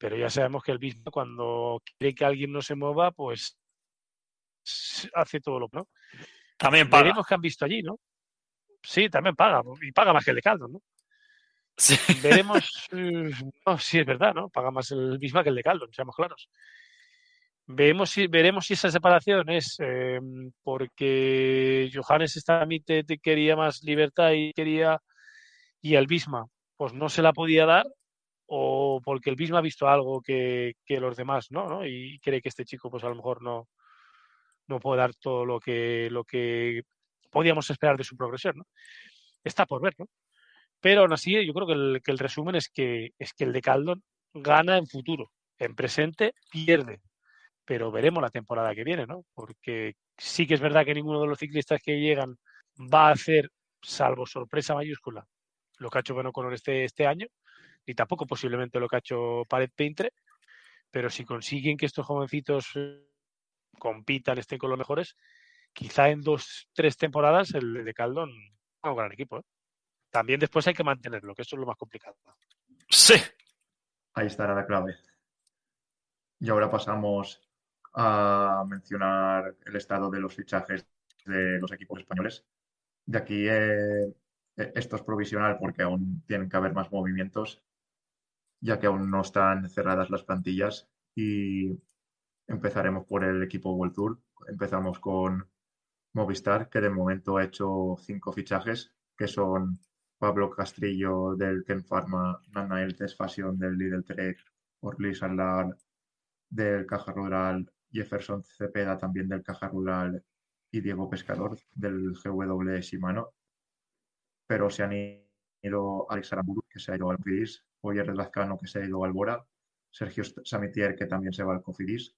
pero ya sabemos que el Bisma cuando quiere que alguien no se mueva, pues hace todo lo que no. También paga. Veremos que han visto allí, ¿no? Sí, también paga. Y paga más que el de Caldo, ¿no? Sí. Veremos. Eh, no, sí, es verdad, ¿no? Paga más el Bisma que el de Caldo, seamos claros. Veremos si, veremos si esa separación es eh, porque Johannes está te quería más libertad y quería y el Bisma pues no se la podía dar o porque el mismo ha visto algo que, los demás no, no, y cree que este chico pues a lo mejor no, no puede dar todo lo que, lo que podíamos esperar de su progresión. ¿no? Está por ver, ¿no? Pero aún así yo creo que el, resumen es que, es que el de Caldon gana en futuro, en presente pierde, pero veremos la temporada que viene, ¿no? Porque sí que es verdad que ninguno de los ciclistas que llegan va a hacer, salvo sorpresa mayúscula, lo que ha hecho Bueno con este, este año, ni tampoco posiblemente lo que ha hecho Pared Peintre, pero si consiguen que estos jovencitos eh, compitan, estén con los mejores, quizá en dos, tres temporadas el de Caldón es un gran equipo. ¿eh? También después hay que mantenerlo, que eso es lo más complicado. Sí. Ahí estará la clave. Y ahora pasamos a mencionar el estado de los fichajes de los equipos españoles. De aquí eh, e-, esto es provisional porque aún tienen que haber más movimientos ya que aún no están cerradas las plantillas y empezaremos por el equipo World Tour. Empezamos con Movistar, que de momento ha hecho cinco fichajes, que son Pablo Castrillo del Ken Pharma, Nanael del Lidl Trek, Orlis Alar del Caja Rural, Jefferson Cepeda también del Caja Rural y Diego Pescador del GW Shimano. Pero se han ido Alex Aramburu, que se ha ido al Gris, Oyer Lazcano, que se ha ido al Bora, Sergio Samitier, que también se va al Cofidis,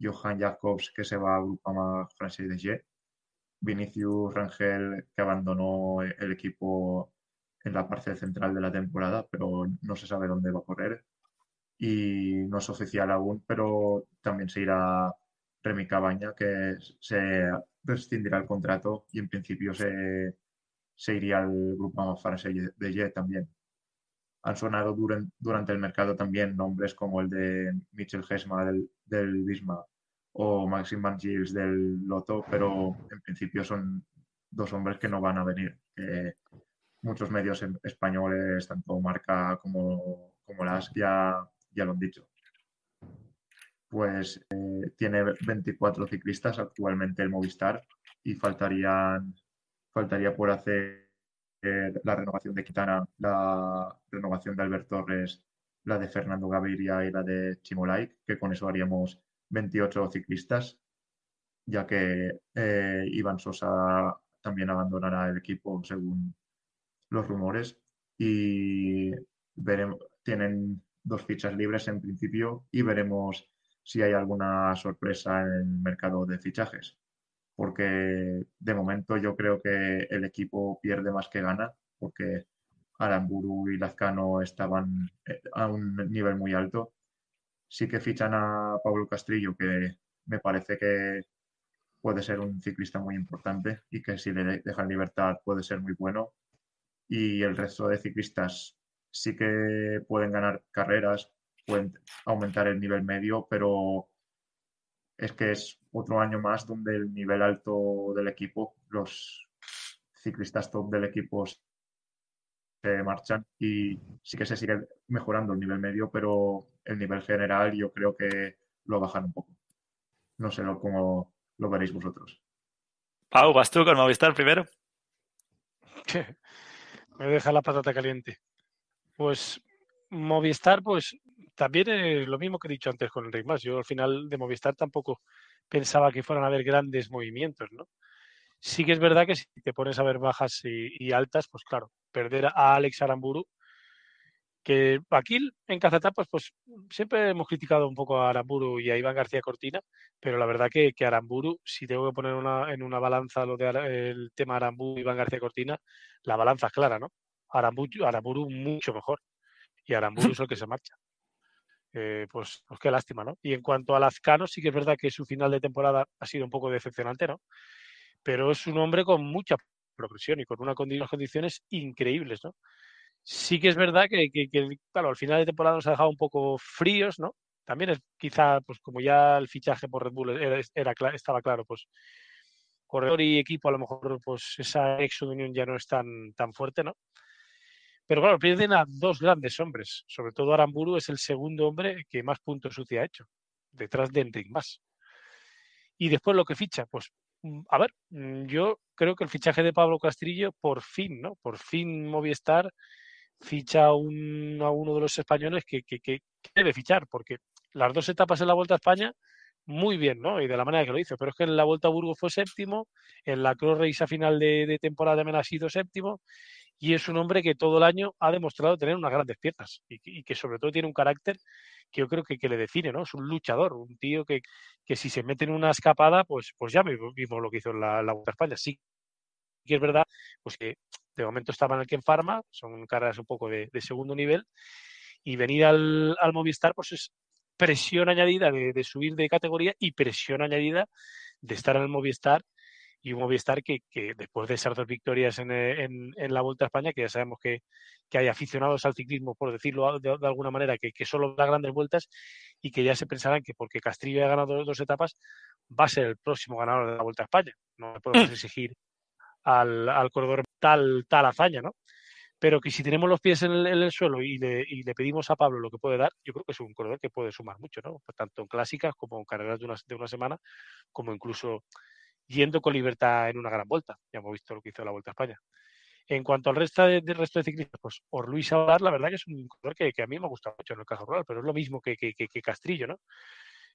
Johan Jacobs, que se va a más Francés de G, Vinicius Rangel, que abandonó el equipo en la parte central de la temporada, pero no se sabe dónde va a correr. Y no es oficial aún, pero también se irá Remy Cabaña, que se rescindirá el contrato y en principio se, iría al más Francés de G también han sonado durante el mercado también nombres como el de Mitchell Hesma del, del o Maxim Van Gils del Loto, pero en principio son dos hombres que no van a venir. muchos medios españoles, tanto Marca como, como LAS, ya, ya lo han dicho. Pues eh, tiene 24 ciclistas actualmente el Movistar y faltarían, faltaría por hacer la renovación de Quintana, la renovación de Albert Torres, la de Fernando Gaviria y la de Chimolai, que con eso haríamos 28 ciclistas, ya que eh, Iván Sosa también abandonará el equipo según los rumores y veremos, tienen dos fichas libres en principio y veremos si hay alguna sorpresa en el mercado de fichajes porque de momento yo creo que el equipo pierde más que gana, porque Aramburu y Lazcano estaban eh, a un nivel muy alto. Sí que fichan a Pablo Castrillo, que me parece que puede ser un ciclista muy importante y que si le dejan libertad puede ser muy bueno. Y el resto de ciclistas sí que pueden ganar carreras, pueden aumentar el nivel medio, pero es que es otro año más donde el nivel alto del equipo, los ciclistas top del equipo se marchan y sí que se sigue mejorando el nivel medio, pero el nivel general yo creo que lo bajan un poco. No sé cómo lo veréis vosotros. Pau, ¿vas tú con Movistar primero? Me deja la patata caliente. Pues Movistar, pues también es lo mismo que he dicho antes con el rey Más, yo al final de Movistar tampoco pensaba que fueran a haber grandes movimientos, ¿no? Sí que es verdad que si te pones a ver bajas y, altas, pues claro, perder a Alex Aramburu, que aquí en Cazatapas, pues siempre hemos criticado un poco a Aramburu y a Iván García Cortina, pero la verdad que, que Aramburu, si tengo que poner en una balanza lo de el tema Aramburu y Iván García Cortina, la balanza es clara, ¿no? Aramburu mucho mejor. Y Aramburu es el que se marcha. Eh, pues, pues, qué lástima, ¿no? Y en cuanto a Lazcano, sí que es verdad que su final de temporada ha sido un poco decepcionante, ¿no? Pero es un hombre con mucha progresión y con unas condiciones increíbles, ¿no? Sí que es verdad que, claro, al final de temporada nos ha dejado un poco fríos, ¿no? También es quizá, pues como ya el fichaje por Red Bull era, estaba claro, pues corredor y equipo a lo mejor pues esa unión ya no es tan, tan fuerte, ¿no? Pero claro, pierden a dos grandes hombres. Sobre todo Aramburu es el segundo hombre que más puntos sucia ha hecho, detrás de Enric Más. Y después lo que ficha, pues mm, a ver, mm, yo creo que el fichaje de Pablo Castrillo, por fin, ¿no? Por fin Movistar ficha a uno de los españoles que, debe fichar, porque las dos etapas en la Vuelta a España, muy bien, ¿no? Y de la manera que lo hizo, pero es que en la Vuelta a Burgos fue séptimo, en la Cross Race a final de, de temporada también ha sido séptimo, y es un hombre que todo el año ha demostrado tener unas grandes piernas y, que sobre todo tiene un carácter que yo creo que, le define, ¿no? Es un luchador, un tío que, que si se mete en una escapada, pues, pues ya vimos lo que hizo en la, la Vuelta España. Sí que es verdad, pues que de momento estaba en el Ken Pharma, son caras un poco de, segundo nivel, y venir al, Movistar, pues es presión añadida de subir de categoría y presión añadida de estar en el Movistar y un Movistar que, después de esas dos victorias eh, en, la Vuelta a España, que ya sabemos que, hay aficionados al ciclismo, por decirlo de, alguna manera, que, solo da grandes vueltas y que ya se pensarán que porque Castillo ha ganado dos, etapas, va a ser el próximo ganador de la Vuelta a España. No podemos mm. exigir al, corredor tal, tal hazaña, ¿no? Pero que si tenemos los pies en el, suelo y le, y le, pedimos a Pablo lo que puede dar, yo creo que es un corredor que puede sumar mucho, ¿no? Tanto en clásicas como en carreras de una, de una semana, como incluso yendo con libertad en una gran vuelta. Ya hemos visto lo que hizo la Vuelta a España. En cuanto al resto de, del resto ciclistas, pues Orluis Abad, la verdad que es un corredor que, a mí me gusta mucho en el Caja Rural, pero es lo mismo que, que, que Castrillo, ¿no?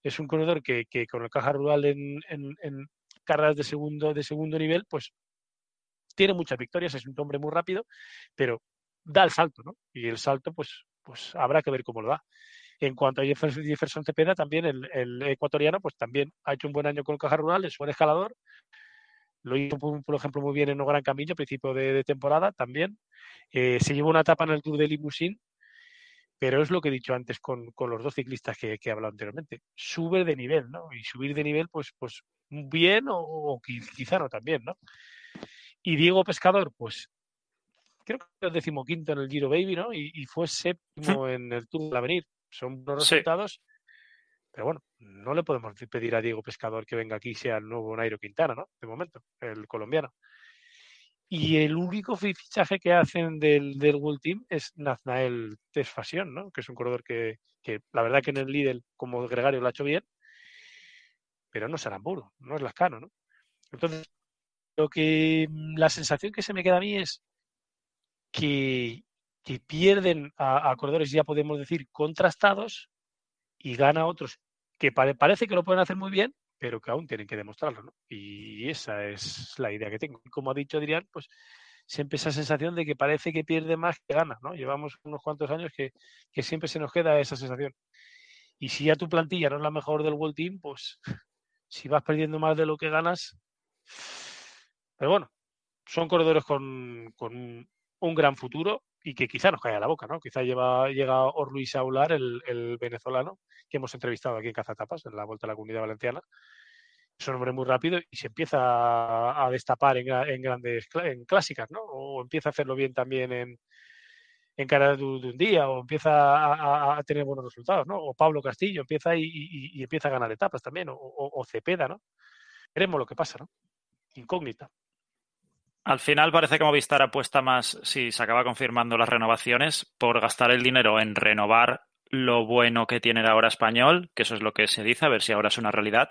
Es un corredor que, con el Caja Rural en, en, en, carreras de segundo, de segundo nivel, pues tiene muchas victorias, es un hombre muy rápido, pero da el salto, ¿no? Y el salto, pues, pues habrá que ver cómo lo da. En cuanto a Jefferson, Jefferson Cepeda, también el, ecuatoriano, pues también ha hecho un buen año con Caja Rural, es buen escalador. Lo hizo, por ejemplo, muy bien en Gran Camillo a principio de, temporada también. Eh, se llevó una etapa en el Tour de Limousin, pero es lo que he dicho antes con, los dos ciclistas que, he hablado anteriormente. Sube de nivel, ¿no? Y subir de nivel, pues, pues bien o, quizá no también, ¿no? Y Diego Pescador, pues creo que es decimoquinto en el Giro Baby, ¿no? Y, fue séptimo en el Tour la Avenir. Son buenos resultados, pero bueno, no le podemos pedir a Diego Pescador que venga aquí y sea el nuevo Nairo Quintana, ¿no? De momento, el colombiano. Y el único fichaje que hacen del, del World Team es Naznael Tesfasión, ¿no? Que es un corredor que, la verdad que en el líder como gregario lo ha hecho bien, pero no es Aramburu, no es Lascano, ¿no? Entonces, lo que la sensación que se me queda a mí es que que pierden a, corredores, ya podemos decir, contrastados y gana otros que parece que lo pueden hacer muy bien, pero que aún tienen que demostrarlo. Y esa es la idea que tengo. Como ha dicho Adrián, pues siempre esa sensación de que parece que pierde más que gana. ¿no? Llevamos unos cuantos años que, siempre se nos queda esa sensación. Y si ya tu plantilla no es la mejor del World Team, pues si vas perdiendo más de lo que ganas. Pero bueno, son corredores con un gran futuro y que quizá nos caiga la boca, ¿no? Quizá lleva, llega Orluis Aular, el, venezolano, que hemos entrevistado aquí en Cazatapas, en la Vuelta a la Comunidad Valenciana. Es un hombre muy rápido y se empieza a, destapar en, grandes en clásicas, ¿no? O empieza a hacerlo bien también en, en cara de, un día, o empieza a, tener buenos resultados, ¿no? O Pablo Castillo empieza y, empieza a ganar etapas también, o, o Cepeda, ¿no? Veremos lo que pasa, ¿no? Incógnita. Al final parece que Movistar apuesta más, si se acaba confirmando las renovaciones, por gastar el dinero en renovar lo bueno que tiene ahora español, que eso es lo que se dice, a ver si ahora es una realidad,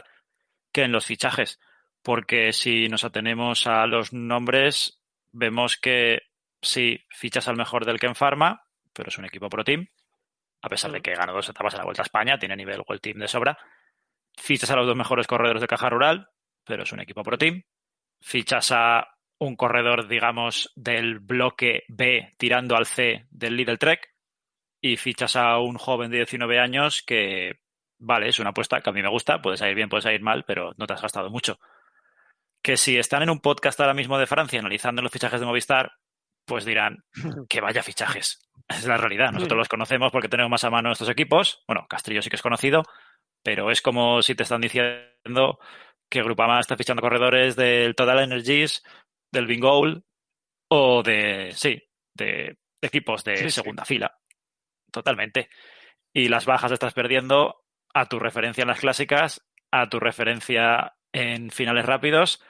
que en los fichajes. Porque si nos atenemos a los nombres, vemos que sí, fichas al mejor del Ken Pharma, pero es un equipo pro team, a pesar de que ganó dos etapas en la Vuelta a España, tiene nivel World Team de sobra. Fichas a los dos mejores corredores de caja rural, pero es un equipo pro team. Fichas a un corredor, digamos, del bloque B tirando al C del Little Trek y fichas a un joven de 19 años que, vale, es una apuesta que a mí me gusta, puedes salir bien, puedes ir mal, pero no te has gastado mucho. Que si están en un podcast ahora mismo de Francia analizando los fichajes de Movistar, pues dirán que vaya fichajes. Es la realidad. Nosotros los conocemos porque tenemos más a mano estos equipos. Bueno, Castrillo sí que es conocido, pero es como si te están diciendo que Grupama está fichando corredores del Total Energies del bingo o de, sí, de, equipos de segunda fila. Totalmente. Y las bajas estás perdiendo a tu referencia en las clásicas, a tu referencia en finales rápidos,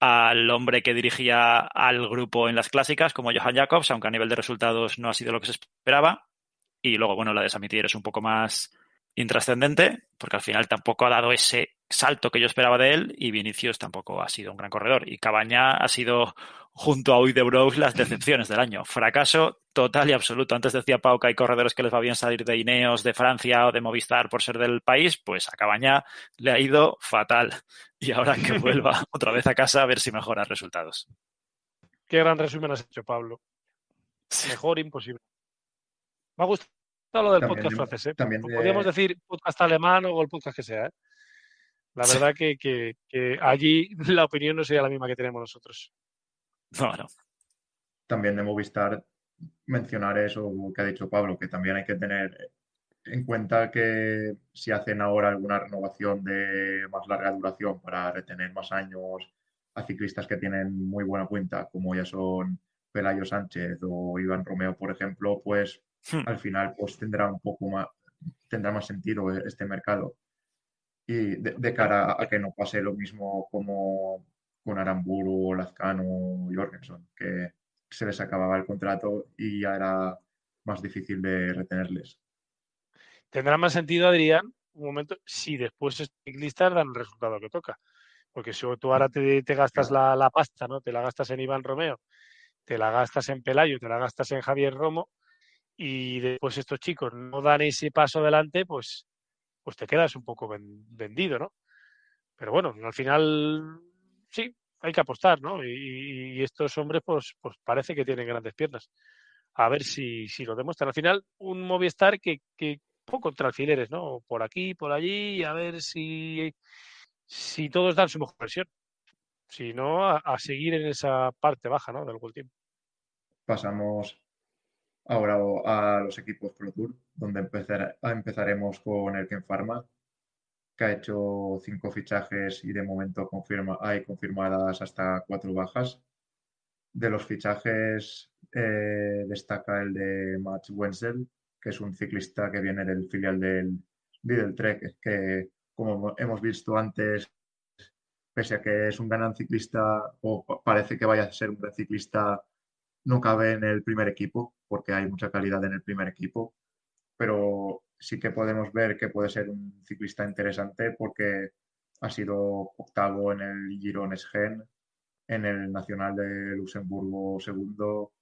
al hombre que dirigía al grupo en las clásicas, como Johan Jacobs, aunque a nivel de resultados no ha sido lo que se esperaba. Y luego, bueno, la de Samitier es un poco más intrascendente, porque al final tampoco ha dado ese salto que yo esperaba de él y Vinicius tampoco ha sido un gran corredor. Y Cabaña ha sido, junto a Hoy de Bros, las decepciones del año. Fracaso total y absoluto. Antes decía Pau que hay corredores que les va bien salir de Ineos, de Francia o de Movistar por ser del país. Pues a Cabaña le ha ido fatal. Y ahora que vuelva otra vez a casa a ver si mejora resultados. Qué gran resumen has hecho, Pablo. Mejor imposible. Me ha gustado lo del podcast francés. ¿eh? Podríamos decir podcast alemán o el podcast que sea. ¿eh? La verdad que, que, allí la opinión no sería la misma que tenemos nosotros. También de Movistar mencionar eso que ha dicho Pablo, que también hay que tener en cuenta que si hacen ahora alguna renovación de más larga duración para retener más años a ciclistas que tienen muy buena cuenta, como ya son Pelayo Sánchez o Iván Romeo, por ejemplo, pues hmm. al final pues tendrá un poco más, tendrá más sentido e-, este mercado y de, cara a que no pase lo mismo como con Aramburu, Lazcano o Jorgensen, que se les acababa el contrato y ya era más difícil de retenerles. Tendrá más sentido, Adrián, un momento, si después estos ciclistas dan el resultado que toca. Porque si tú ahora te, gastas la, la, pasta, ¿no? Te la gastas en Iván Romeo, te la gastas en Pelayo, te la gastas en Javier Romo, y después estos chicos no dan ese paso adelante, pues pues te quedas un poco vendido, ¿no? Pero bueno, al final sí, hay que apostar, ¿no? Y, estos hombres, pues, pues parece que tienen grandes piernas. A ver si, si lo demuestran. Al final, un Movistar que, que poco contra ¿no? Por aquí, por allí, a ver si, si todos dan su mejor versión. Si no, a, seguir en esa parte baja, ¿no? Del tiempo. Pasamos ahora a los equipos Pro Tour, donde empezaremos con el Ken Pharma, que ha hecho cinco fichajes y de momento hay confirmadas hasta cuatro bajas. De los fichajes eh, destaca el de Max Wenzel, que es un ciclista que viene del filial del Lidl Trek, que como hemos visto antes, pese a que es un gran ciclista o parece que vaya a ser un gran ciclista no cabe en el primer equipo, porque hay mucha calidad en el primer equipo, pero sí que podemos ver que puede ser un ciclista interesante porque ha sido octavo en el Girones Gen, en el Nacional de Luxemburgo segundo,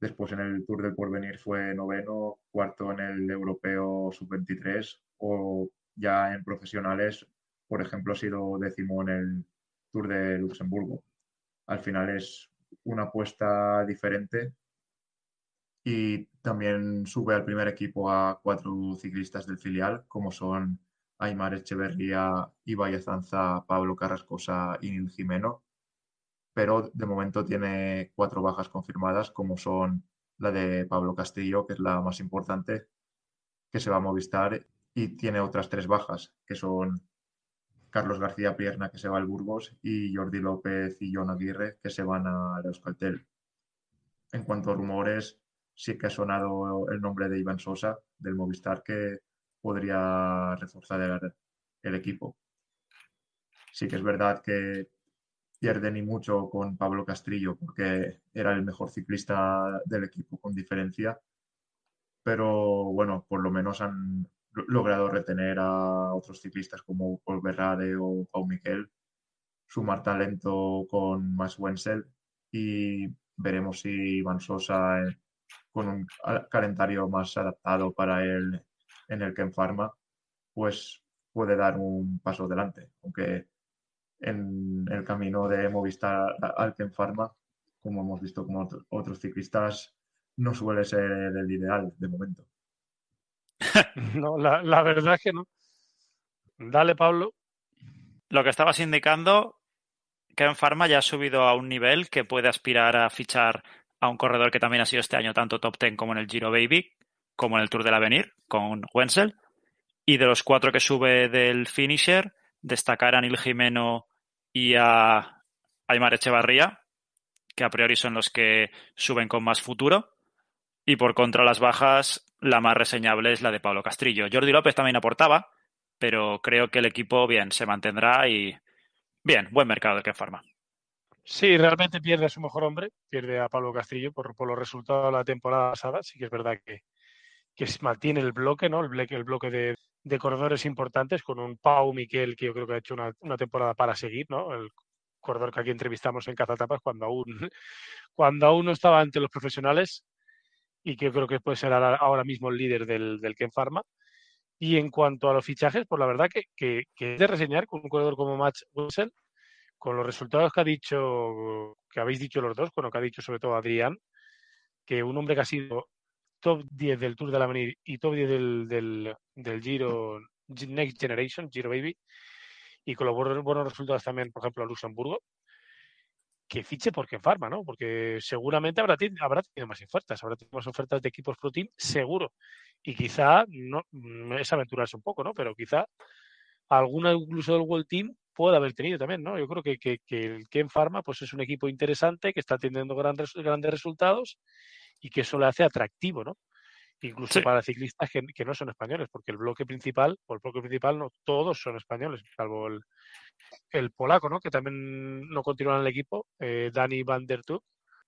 después en el Tour de Porvenir fue noveno, cuarto en el Europeo Sub-23 o ya en profesionales, por ejemplo, ha sido décimo en el Tour de Luxemburgo. Al final es una apuesta diferente y también sube al primer equipo a cuatro ciclistas del filial, como son Aymar Echeverría, Ibai Azanza, Pablo Carrascosa y Nil Jimeno, pero de momento tiene cuatro bajas confirmadas, como son la de Pablo Castillo, que es la más importante, que se va a Movistar, y tiene otras tres bajas, que son Carlos García Pierna, que se va al Burgos, y Jordi López y John Aguirre, que se van al Euskaltel. En cuanto a rumores, sí que ha sonado el nombre de Iván Sosa, del Movistar, que podría reforzar el, equipo. Sí que es verdad que pierden ni mucho con Pablo Castrillo, porque era el mejor ciclista del equipo con diferencia. Pero bueno, por lo menos han, logrado retener a otros ciclistas como Paul Berrade o Paul Miguel, sumar talento con Max Wenzel y veremos si Iván Sosa eh, con un calendario más adaptado para él en el Ken Pharma, pues puede dar un paso adelante, aunque en el camino de Movistar al Ken Pharma, como hemos visto con otros ciclistas, no suele ser el ideal de momento. no, la, verdad es que no. Dale, Pablo. Lo que estabas indicando, Que en Farma ya ha subido a un nivel que puede aspirar a fichar a un corredor que también ha sido este año tanto top 10 como en el Giro Baby, como en el Tour del Avenir, con Wenzel. Y de los cuatro que sube del finisher, destacar a Nil Jimeno y a Aymar Echevarría, que a priori son los que suben con más futuro. Y por contra las bajas, la más reseñable es la de Pablo Castrillo. Jordi López también aportaba, pero creo que el equipo, bien, se mantendrá y bien, buen mercado de que Farma. Sí, realmente pierde a su mejor hombre, pierde a Pablo Castrillo por, por los resultados de la temporada pasada. Sí que es verdad que, que mantiene el bloque, ¿no? El bloque, de, corredores importantes con un Pau Miquel que yo creo que ha hecho una, temporada para seguir, ¿no? El corredor que aquí entrevistamos en Cazatapas cuando aún, cuando aún no estaba ante los profesionales, y que creo que puede ser ahora mismo el líder del, del Ken Pharma. Y en cuanto a los fichajes, pues la verdad que, que, es de reseñar con un corredor como Max Wilson, con los resultados que ha dicho, que habéis dicho los dos, con lo que ha dicho sobre todo Adrián, que un hombre que ha sido top 10 del Tour de Avenir y top 10 del, Giro Next Generation, Giro Baby, y con los buenos resultados también, por ejemplo, a Luxemburgo, que fiche porque Farma, ¿no? Porque seguramente habrá, habrá tenido más ofertas, habrá tenido más ofertas de equipos Pro Team, seguro. Y quizá, no, mm, es aventurarse un poco, ¿no? Pero quizá alguna incluso del World Team pueda haber tenido también, ¿no? Yo creo que, que, que el Ken Pharma pues es un equipo interesante que está teniendo grandes, grandes resultados y que eso le hace atractivo, ¿no? incluso para ciclistas que, no son españoles, porque el bloque principal, o el bloque principal, no todos son españoles, salvo el, polaco, ¿no? que también no continúa en el equipo, eh, Dani Van der Tug.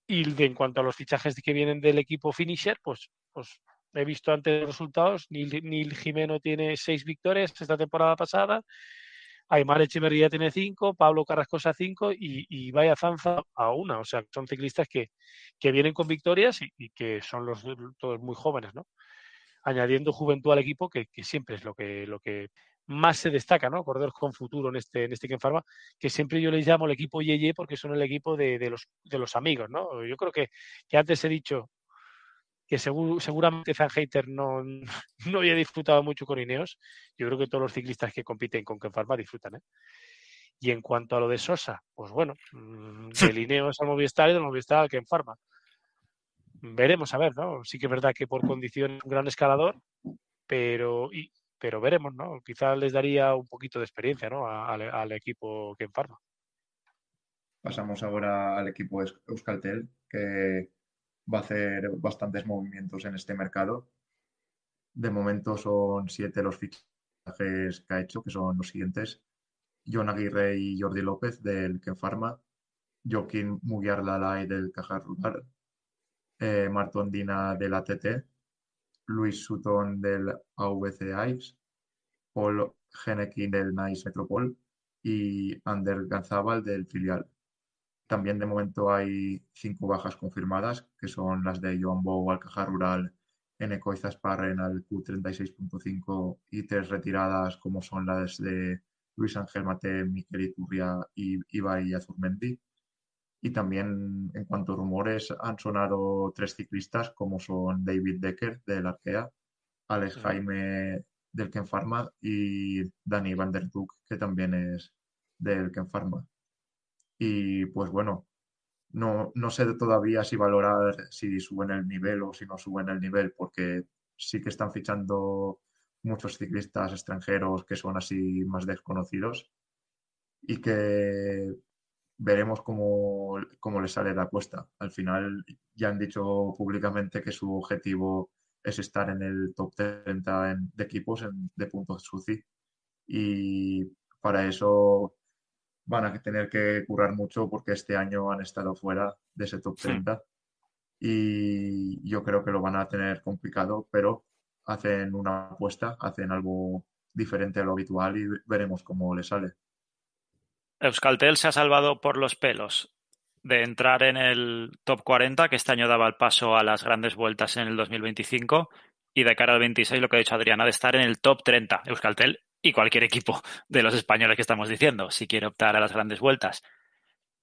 Y de, en cuanto a los fichajes que vienen del equipo finisher, pues, pues he visto antes los resultados, Nil, Nil Jimeno tiene seis victorias esta temporada pasada, Aymar Echeverría tiene cinco, Pablo Carrascosa cinco y, y Vaya Zanza a una. O sea, son ciclistas que, vienen con victorias y, que son los todos muy jóvenes, ¿no? Añadiendo juventud al equipo, que, siempre es lo que, lo que más se destaca, ¿no? Corredores con futuro en este, en este Farma, que siempre yo les llamo el equipo Yeye porque son el equipo de, los, amigos, ¿no? Yo creo que, que antes he dicho que seguramente Zanhater no, no había disfrutado mucho con Ineos. Yo creo que todos los ciclistas que compiten con Ken farma disfrutan. ¿eh? Y en cuanto a lo de Sosa, pues bueno, mm, del Ineos al Movistar y del Movistar al farma Veremos, a ver, ¿no? Sí que es verdad que por condición es un gran escalador, pero, pero veremos, ¿no? Quizás les daría un poquito de experiencia, ¿no? Al, equipo equipo farma Pasamos ahora al equipo Euskaltel, que va a hacer bastantes movimientos en este mercado. De momento son siete los fichajes que ha hecho, que son los siguientes. John Aguirre y Jordi López del Kefarma, Joaquín Muguiar Lalay del Caja Rural, eh, Martón Dina del ATT, Luis Sutón, del AVC Ives. Paul Genekin del NICE Metropol y Ander Ganzábal del filial. También de momento hay cinco bajas confirmadas, que son las de Joan Bow, Alcaja Rural, Eneco Izasparren al Q36.5 y tres retiradas como son las de Luis Ángel Mate, Miquel Iturria y Ibai Azurmendi. Y también, en cuanto a rumores, han sonado tres ciclistas como son David Decker de del Arkea, Alex Jaime del Ken Pharma y Dani Van Der que también es del Ken Pharma. Y pues bueno, no, sé todavía si valorar si suben el nivel o si no suben el nivel, porque sí que están fichando muchos ciclistas extranjeros que son así más desconocidos y que veremos cómo, cómo le sale la apuesta. Al final ya han dicho públicamente que su objetivo es estar en el top 30 de equipos de puntos UCI y para eso van a tener que currar mucho porque este año han estado fuera de ese top 30 y yo creo que lo van a tener complicado, pero hacen una apuesta, hacen algo diferente a lo habitual y veremos cómo le sale. Euskaltel se ha salvado por los pelos de entrar en el top 40, que este año daba el paso a las grandes vueltas en el 2025, y de cara al 26, lo que ha dicho Adriana, de estar en el top 30. Euskaltel y cualquier equipo de los españoles que estamos diciendo, si quiere optar a las grandes vueltas.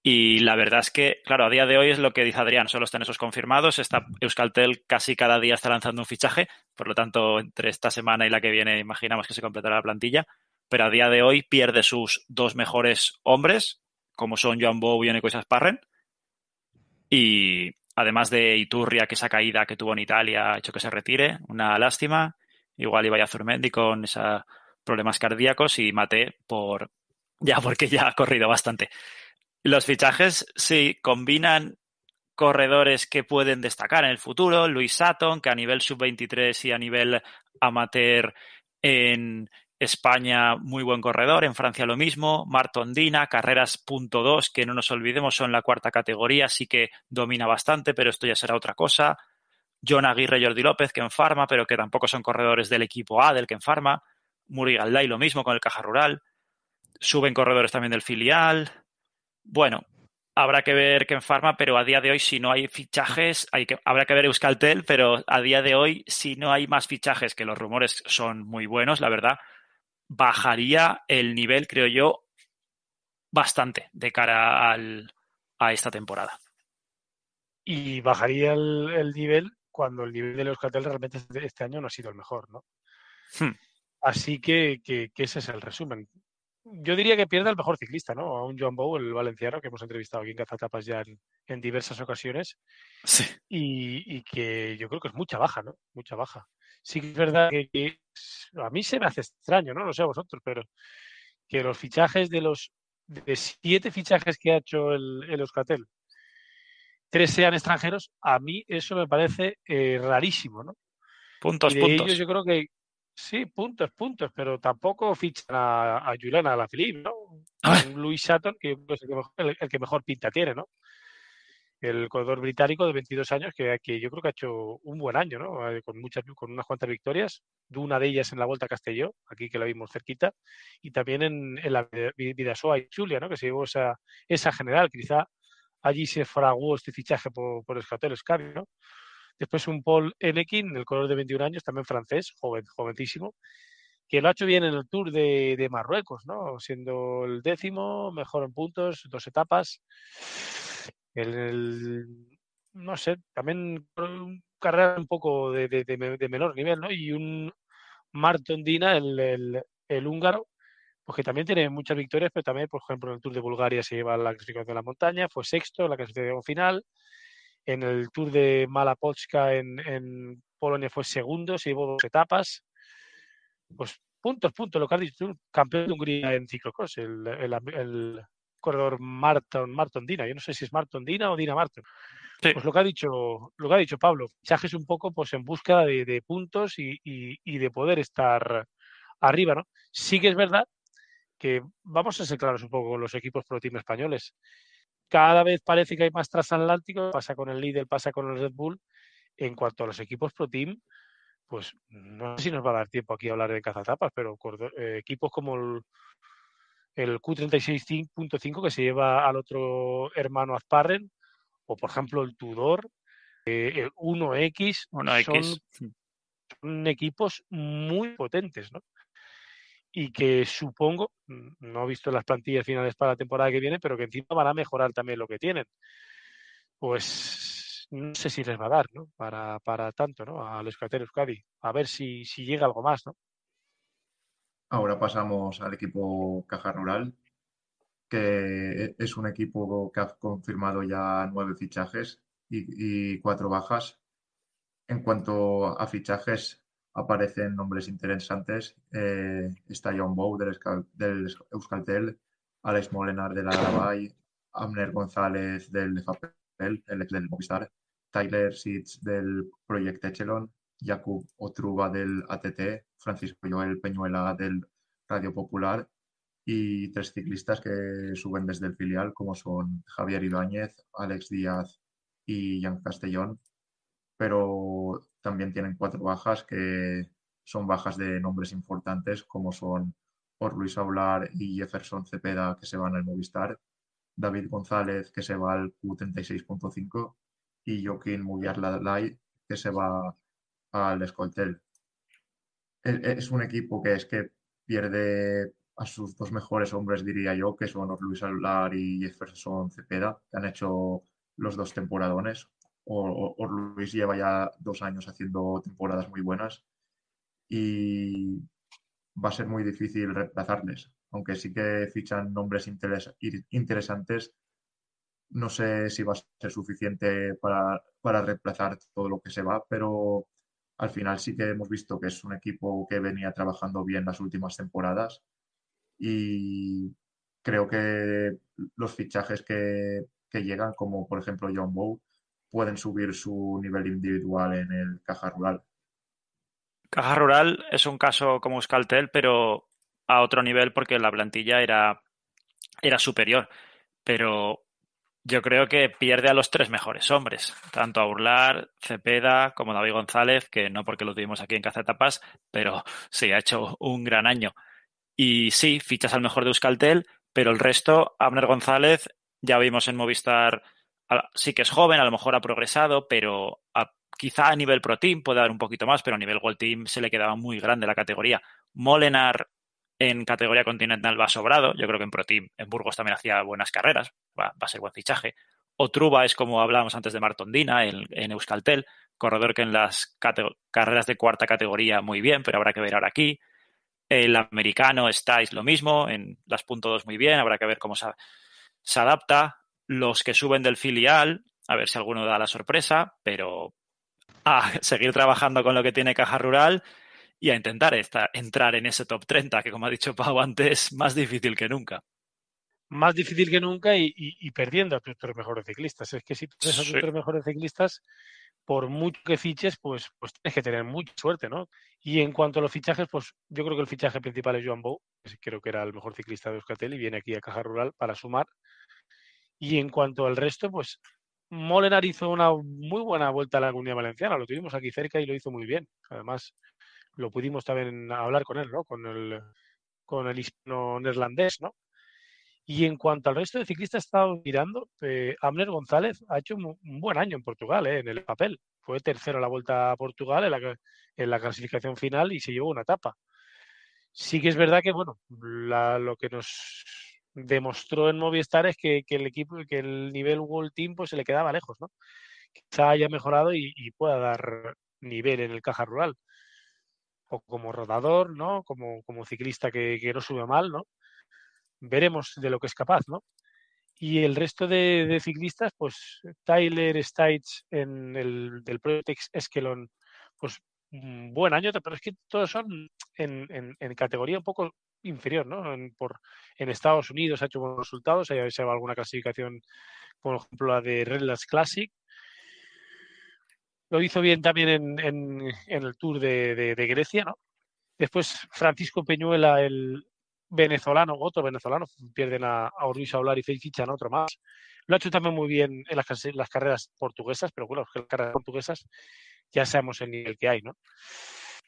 Y la verdad es que, claro, a día de hoy es lo que dice Adrián, solo están esos confirmados. Está Euskaltel casi cada día está lanzando un fichaje, por lo tanto, entre esta semana y la que viene imaginamos que se completará la plantilla. Pero a día de hoy pierde sus dos mejores hombres, como son Joan Bou y Eneco Parren. Y además de Iturria, que esa caída que tuvo en Italia ha hecho que se retire, una lástima. Igual iba a Zurmendi con esa problemas cardíacos y Maté por ya porque ya ha corrido bastante. Los fichajes sí combinan corredores que pueden destacar en el futuro, Luis Saton, que a nivel sub-23 y a nivel amateur en España muy buen corredor, en Francia lo mismo, Martondina, carreras punto dos, que no nos olvidemos son la cuarta categoría, así que domina bastante, pero esto ya será otra cosa. John Aguirre, y Jordi López, que en Farma, pero que tampoco son corredores del equipo A del que en Farma y lo mismo con el Caja Rural. Suben corredores también del filial. Bueno, habrá que ver que en Farma, pero a día de hoy, si no hay fichajes, hay que, habrá que ver Euskaltel, pero a día de hoy, si no hay más fichajes, que los rumores son muy buenos, la verdad, bajaría el nivel, creo yo, bastante de cara a esta temporada. Y bajaría el, nivel cuando el nivel de Euskaltel realmente este año no ha sido el mejor, ¿no? Hmm. Así que, ese es el resumen. Yo diría que pierde al mejor ciclista, ¿no? A un John Bou, el valenciano, que hemos entrevistado aquí en Cazatapas ya en, diversas ocasiones. Sí. Y, que yo creo que es mucha baja, ¿no? Mucha baja. Sí que es verdad que, a mí se me hace extraño, ¿no? No sé a vosotros, pero que los fichajes de los de siete fichajes que ha hecho el, Euskatel tres sean extranjeros, a mí eso me parece eh, rarísimo, ¿no? Puntos, puntos. yo creo que Sí, puntos, puntos, pero tampoco fichan a, a Juliana a la Philippe, ¿no? A ah. Un que es el que, mejor, pinta tiene, ¿no? el corredor británico de 22 años que, yo creo que ha hecho un buen año, ¿no? Eh, con con unas cuantas victorias, de una de ellas en la Vuelta a Castelló, aquí que la vimos cerquita, y también en, la Vidasoa y Julia, ¿no? Que se llevó esa, general, quizá allí se fraguó este fichaje por, por Escatel ¿no? Después un Paul Enekin, el color de 21 años, también francés, joven, jovencísimo, que lo ha hecho bien en el Tour de, Marruecos, ¿no? Siendo el décimo, mejor en puntos, dos etapas. El, no sé, también carrera un poco de, menor nivel, ¿no? Y un Marton Dina, el, el húngaro, pues que también tiene muchas victorias, pero también, por ejemplo, en el Tour de Bulgaria se lleva la clasificación de la montaña, fue sexto en la clasificación final, en el Tour de Malapolska en, Polonia fue segundo, se llevó dos etapas. Pues puntos, puntos, lo que has dicho tú, campeón de Hungría en ciclocross, el, corredor Marton, Marton Dina, yo no sé si es Marton Dina o Dina Marton. Pues lo que ha dicho, lo que ha dicho Pablo, fichajes un poco pues en busca de, puntos y, de poder estar arriba, ¿no? Sí que es verdad que vamos a ser claros un poco con los equipos pro team españoles cada vez parece que hay más transatlántico, pasa con el líder, pasa con el Red Bull. En cuanto a los equipos Pro Team, pues no sé si nos va a dar tiempo aquí a hablar de cazatapas, pero eh, equipos como el, Q36.5 que se lleva al otro hermano Azparren, o por ejemplo el Tudor, eh, el 1X, son, equipos muy potentes, ¿no? y que supongo, mm, no he visto las plantillas finales para la temporada que viene, pero que encima van a mejorar también lo que tienen. Pues no sé si les va a dar, Para, tanto, ¿no? A los carteros, Euskadi. A ver si, llega algo más, Ahora pasamos al equipo Caja Rural, que es un equipo que ha confirmado ya nueve fichajes y cuatro bajas. En cuanto a fichajes, aparecen nombres interesantes. Eh, está John Bow del, del, Euskaltel, Alex Molenar de la Arabay, Amner González del el ex del Movistar, Tyler Sitz del Proyecto Echelon, Jakub Otruba del ATT, Francisco Joel Peñuela del Radio Popular y tres ciclistas que suben desde el filial, como son Javier Ibáñez, Alex Díaz y Jan Castellón. Pero también tienen cuatro bajas que son bajas de nombres importantes como son por Luis Aular y Jefferson Cepeda que se van al Movistar, David González que se va al Q36.5 y Joaquín Muyar lai que se va al Escoltel. Es un equipo que es que pierde a sus dos mejores hombres, diría yo, que son Luis Aular y Jefferson Cepeda, que han hecho los dos temporadones, o, Luis lleva ya dos años haciendo temporadas muy buenas y va a ser muy difícil reemplazarles. Aunque sí que fichan nombres interesantes, no sé si va a ser suficiente para, reemplazar todo lo que se va, pero al final sí que hemos visto que es un equipo que venía trabajando bien las últimas temporadas y creo que los fichajes que, que llegan, como por ejemplo John Bow, pueden subir su nivel individual en el caja rural. Caja rural es un caso como Euskaltel, pero a otro nivel porque la plantilla era, era superior. Pero yo creo que pierde a los tres mejores hombres, tanto a Urlar, Cepeda como David González, que no porque lo tuvimos aquí en Cazatapas, pero sí ha hecho un gran año. Y sí, fichas al mejor de Euskaltel, pero el resto, Abner González, ya vimos en Movistar sí que es joven, a lo mejor ha progresado, pero quizá a nivel Pro Team puede dar un poquito más, pero a nivel World Team se le quedaba muy grande la categoría. Molenar en categoría continental va sobrado, yo creo que en Pro Team, en Burgos también hacía buenas carreras, va, a ser buen fichaje. Otruba es como hablábamos antes de Martondina en, en Euskaltel, corredor que en las carreras de cuarta categoría muy bien, pero habrá que ver ahora aquí. El americano estáis lo mismo, en las puntos dos muy bien, habrá que ver cómo se, se adapta los que suben del filial, a ver si alguno da la sorpresa, pero a seguir trabajando con lo que tiene Caja Rural y a intentar entrar en ese top 30, que como ha dicho Pau antes, es más difícil que nunca. Más difícil que nunca y, perdiendo a tus tres mejores ciclistas. Es que si tú tienes a tus tres mejores ciclistas, por mucho que fiches, pues, pues tienes que tener mucha suerte, ¿no? Y en cuanto a los fichajes, pues yo creo que el fichaje principal es Joan Bou, que creo que era el mejor ciclista de Euskatel y viene aquí a Caja Rural para sumar y en cuanto al resto, pues Molenar hizo una muy buena vuelta a la comunidad valenciana, lo tuvimos aquí cerca y lo hizo muy bien. Además, lo pudimos también hablar con él, ¿no? Con el, con el hispano neerlandés, ¿no? Y en cuanto al resto de ciclistas, he estado mirando, eh, González ha hecho un, buen año en Portugal, eh, en el papel. Fue tercero en la vuelta a Portugal en la, en la clasificación final y se llevó una etapa. Sí que es verdad que, bueno, lo que nos demostró en Movistar es que, el equipo, que el nivel World Team pues, se le quedaba lejos, ¿no? Quizá haya mejorado y, pueda dar nivel en el caja rural. O como rodador, ¿no? Como, como ciclista que, no sube mal, ¿no? Veremos de lo que es capaz, ¿no? Y el resto de, ciclistas, pues Tyler Stites en el del ProTex Esquelon, pues mm, buen año, pero es que todos son en categoría un poco inferior, ¿no? En, por, en Estados Unidos ha hecho buenos resultados, ahí alguna clasificación, por ejemplo, la de Redlands Classic. Lo hizo bien también en, el Tour de, Grecia, ¿no? Después Francisco Peñuela, el venezolano, otro venezolano, pierden a, a hablar y Fichan, otro más. Lo ha hecho también muy bien en las, las carreras portuguesas, pero bueno, las carreras portuguesas ya sabemos el nivel que hay, ¿no?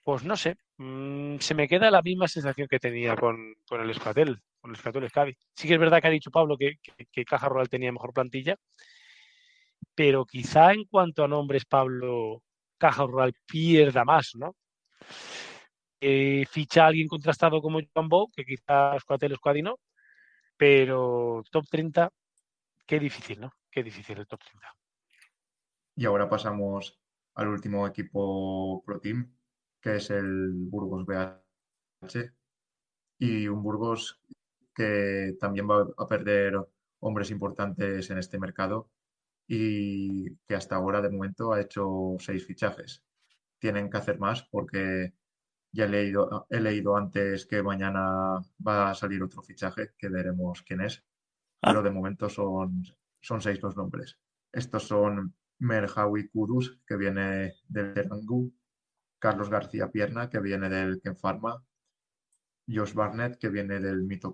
pues no sé, mm, se me queda la misma sensación que tenía con, el Escatel, con el Escatel Escadi. Sí que es verdad que ha dicho Pablo que, Caja Rural tenía mejor plantilla, pero quizá en cuanto a nombres, Pablo, Caja Rural pierda más, ¿no? Eh, ficha a alguien contrastado como Joan Bou, que quizá Escatel Escadi no, pero top 30, qué difícil, ¿no? Qué difícil el top 30. Y ahora pasamos al último equipo Pro Team, que es el Burgos BH, y un Burgos que también va a perder hombres importantes en este mercado y que hasta ahora, de momento, ha hecho seis fichajes. Tienen que hacer más porque ya he leído, he leído antes que mañana va a salir otro fichaje, que veremos quién es, ah. pero de momento son, son seis los nombres. Estos son Merhawi Kudus, que viene del Terangu, Carlos García Pierna, que viene del Ken Pharma, Josh Barnett, que viene del Mito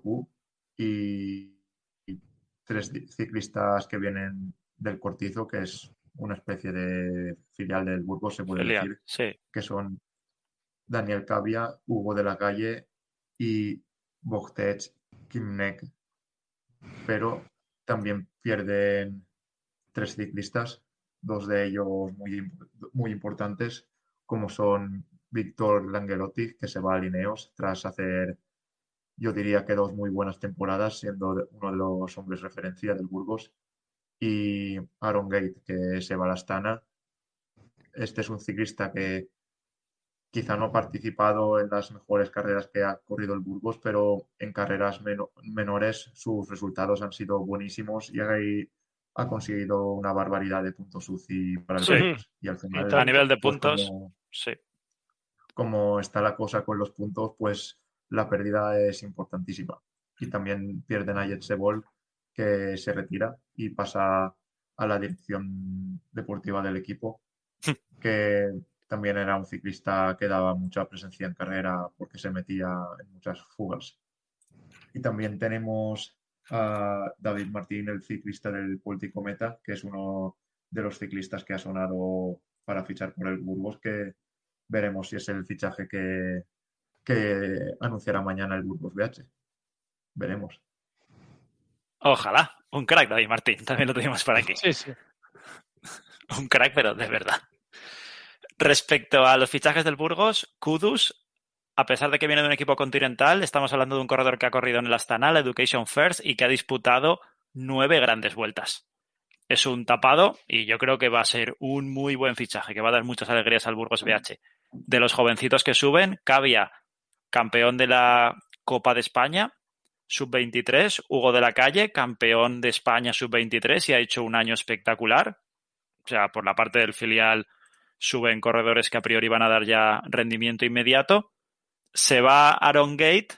y, tres ciclistas que vienen del Cortizo, que es una especie de filial del Burgos, se puede decir, que son Daniel Cavia, Hugo de la Calle y Bogtech Kimnek. Pero también pierden tres ciclistas, dos de ellos muy importantes, como son Víctor Langelotti, que se va a Lineos tras hacer, yo diría que dos muy buenas temporadas, siendo uno de los hombres referencia del Burgos, y Aaron Gate, que se va a la Astana. Este es un ciclista que quizá no ha participado en las mejores carreras que ha corrido el Burgos, pero en carreras menores sus resultados han sido buenísimos y hay ha conseguido una barbaridad de puntos UCI para el sí. y al final a nivel de pues puntos, como, sí. Como está la cosa con los puntos, pues la pérdida es importantísima. Y también pierden a Sebol, que se retira y pasa a la dirección deportiva del equipo, que también era un ciclista que daba mucha presencia en carrera porque se metía en muchas fugas. Y también tenemos a David Martín, el ciclista del puertico Meta, que es uno de los ciclistas que ha sonado para fichar por el Burgos, que veremos si es el fichaje que, que anunciará mañana el Burgos BH. Veremos. Ojalá. Un crack, David Martín. También lo tenemos por aquí. Sí, sí. Un crack, pero de verdad. Respecto a los fichajes del Burgos, Kudus a pesar de que viene de un equipo continental, estamos hablando de un corredor que ha corrido en el Astana, la Education First, y que ha disputado nueve grandes vueltas. Es un tapado y yo creo que va a ser un muy buen fichaje, que va a dar muchas alegrías al Burgos BH. De los jovencitos que suben, Cavia, campeón de la Copa de España, sub-23, Hugo de la Calle, campeón de España sub-23 y ha hecho un año espectacular. O sea, por la parte del filial suben corredores que a priori van a dar ya rendimiento inmediato se va Aaron Gate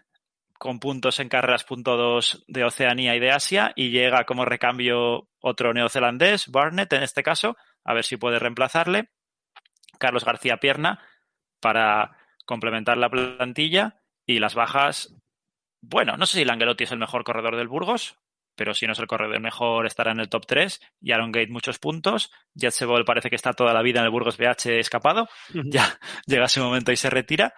con puntos en carreras punto dos de Oceanía y de Asia y llega como recambio otro neozelandés, Barnett en este caso, a ver si puede reemplazarle, Carlos García Pierna para complementar la plantilla y las bajas. Bueno, no sé si Langelotti es el mejor corredor del Burgos, pero si no es el corredor mejor estará en el top 3 y Aaron Gate muchos puntos. Jetsebol parece que está toda la vida en el Burgos BH escapado, ya llega su momento y se retira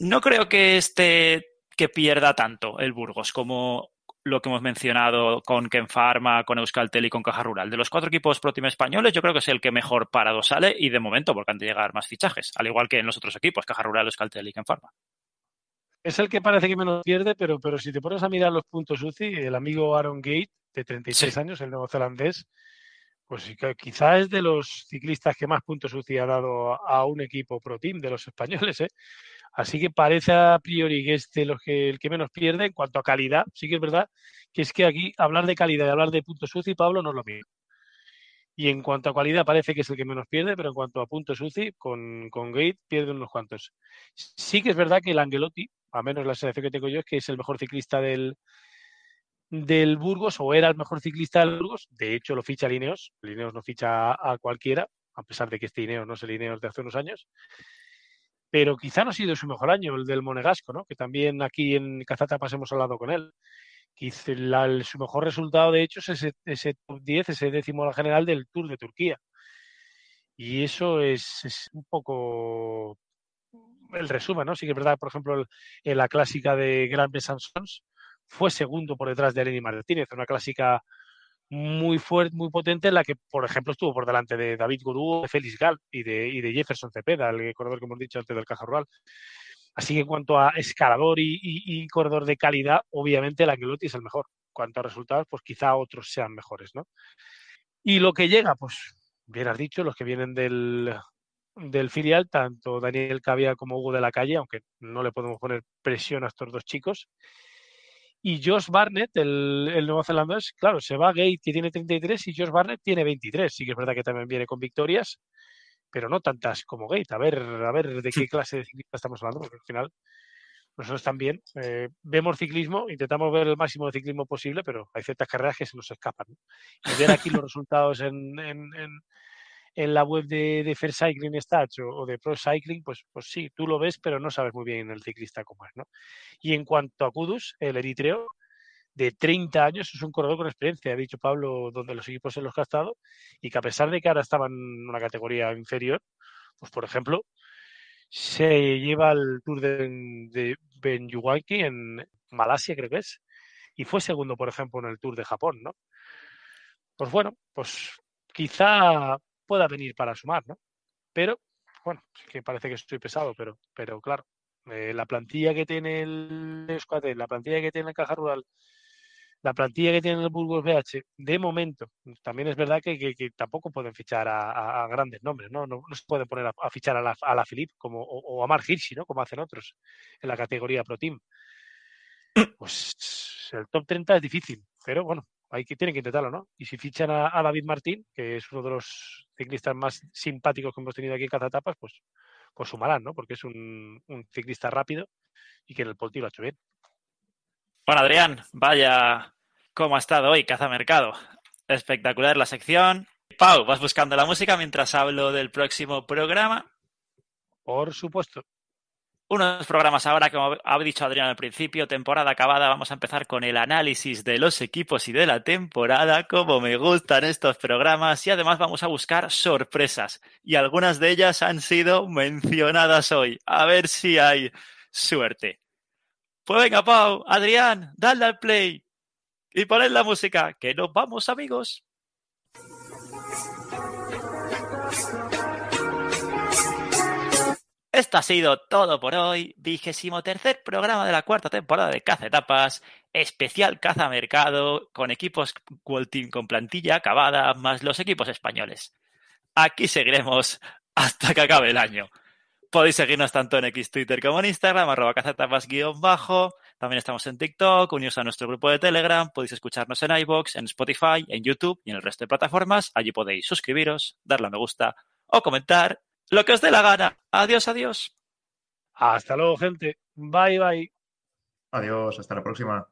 no creo que este que pierda tanto el Burgos como lo que hemos mencionado con Ken Pharma, con Euskaltel y con Caja Rural. De los cuatro equipos pro team españoles, yo creo que es el que mejor parado sale y de momento, porque han de llegar más fichajes, al igual que en los otros equipos, Caja Rural, Euskaltel y Ken Pharma. Es el que parece que menos pierde, pero, pero si te pones a mirar los puntos UCI, el amigo Aaron Gate, de 36 años, el neozelandés, pues quizá es de los ciclistas que más puntos UCI ha dado a un equipo pro team de los españoles, ¿eh? Así que parece a priori que este los que, el que menos pierde en cuanto a calidad. Sí que es verdad que es que aquí hablar de calidad y hablar de puntos UCI, Pablo, no es lo mismo. Y en cuanto a calidad, parece que es el que menos pierde, pero en cuanto a puntos UCI, con, con Gate pierde unos cuantos. Sí que es verdad que el Angelotti, a menos la selección que tengo yo, es que es el mejor ciclista del, del Burgos o era el mejor ciclista del Burgos. De hecho, lo ficha Lineos. Lineos no ficha a cualquiera, a pesar de que este Lineos no es el Ineos de hace unos años pero quizá no ha sido su mejor año, el del Monegasco, ¿no? que también aquí en Cazatapas hemos hablado con él. Quizá su mejor resultado, de hecho, es ese, top 10, ese décimo general del Tour de Turquía. Y eso es, un poco el resumen, ¿no? Sí que es verdad, por ejemplo, en la clásica de grandes Sansons fue segundo por detrás de Eleni Martínez, una clásica muy fuerte, muy potente, la que, por ejemplo, estuvo por delante de David Gurú, de Félix Gal y de, Jefferson Cepeda, el corredor que hemos dicho antes del Caja Rural. Así que en cuanto a escalador y, corredor de calidad, obviamente la Angelotti es el mejor. cuanto a resultados, pues quizá otros sean mejores, ¿no? Y lo que llega, pues, bien has dicho, los que vienen del, del filial, tanto Daniel Cavia como Hugo de la Calle, aunque no le podemos poner presión a estos dos chicos. Y Josh Barnett, el, el nuevo zelandés, claro, se va Gate, que tiene 33, y Josh Barnett tiene 23. Sí que es verdad que también viene con victorias, pero no tantas como Gate. A ver, a ver de qué clase de ciclista estamos hablando, porque al final nosotros también eh, vemos ciclismo, intentamos ver el máximo de ciclismo posible, pero hay ciertas carreras que se nos escapan. Y ver aquí los resultados en, en, en la web de, de Fair Cycling Stats o, de Pro Cycling, pues, pues sí, tú lo ves, pero no sabes muy bien el ciclista cómo es, ¿no? Y en cuanto a Kudus, el eritreo, de 30 años, es un corredor con experiencia, ha dicho Pablo, donde los equipos se los ha estado, y que a pesar de que ahora estaban en una categoría inferior, pues por ejemplo, se lleva al Tour de, de en Malasia, creo que es, y fue segundo, por ejemplo, en el Tour de Japón, ¿no? Pues bueno, pues quizá pueda venir para sumar, ¿no? Pero, bueno, que parece que estoy pesado, pero, pero claro, eh, la plantilla que tiene el Escuadrón, la plantilla que tiene la Caja Rural, la plantilla que tiene el Burgos BH, de momento, también es verdad que, tampoco pueden fichar a, grandes nombres, ¿no? ¿no? se pueden poner a, fichar a la, a Philippe como, o, a Mark Hirschi, ¿no? Como hacen otros en la categoría Pro Team. Pues el top 30 es difícil, pero bueno, hay que, tienen que intentarlo, ¿no? Y si fichan a, David Martín, que es uno de los ciclistas más simpáticos que hemos tenido aquí en Cazatapas, pues, pues sumarán, ¿no? Porque es un, ciclista rápido y que en el Polti lo ha hecho bien. Bueno, Adrián, vaya cómo ha estado hoy Cazamercado. Espectacular la sección. Pau, ¿vas buscando la música mientras hablo del próximo programa? Por supuesto unos programas ahora, como ha dicho Adrián al principio, temporada acabada, vamos a empezar con el análisis de los equipos y de la temporada, como me gustan estos programas, y además vamos a buscar sorpresas, y algunas de ellas han sido mencionadas hoy, a ver si hay suerte. Pues venga, Pau, Adrián, dale al play y poned la música, que nos vamos amigos. Esto ha sido todo por hoy, vigésimo tercer programa de la cuarta temporada de Caza Etapas, especial Caza Mercado, con equipos cual Team con plantilla acabada, más los equipos españoles. Aquí seguiremos hasta que acabe el año. Podéis seguirnos tanto en X Twitter como en Instagram, arroba cazatapas guión bajo. También estamos en TikTok, unidos a nuestro grupo de Telegram, podéis escucharnos en iBox, en Spotify, en YouTube y en el resto de plataformas. Allí podéis suscribiros, darle a me gusta o comentar lo que os dé la gana. Adiós, adiós. Hasta luego, gente. Bye, bye. Adiós, hasta la próxima.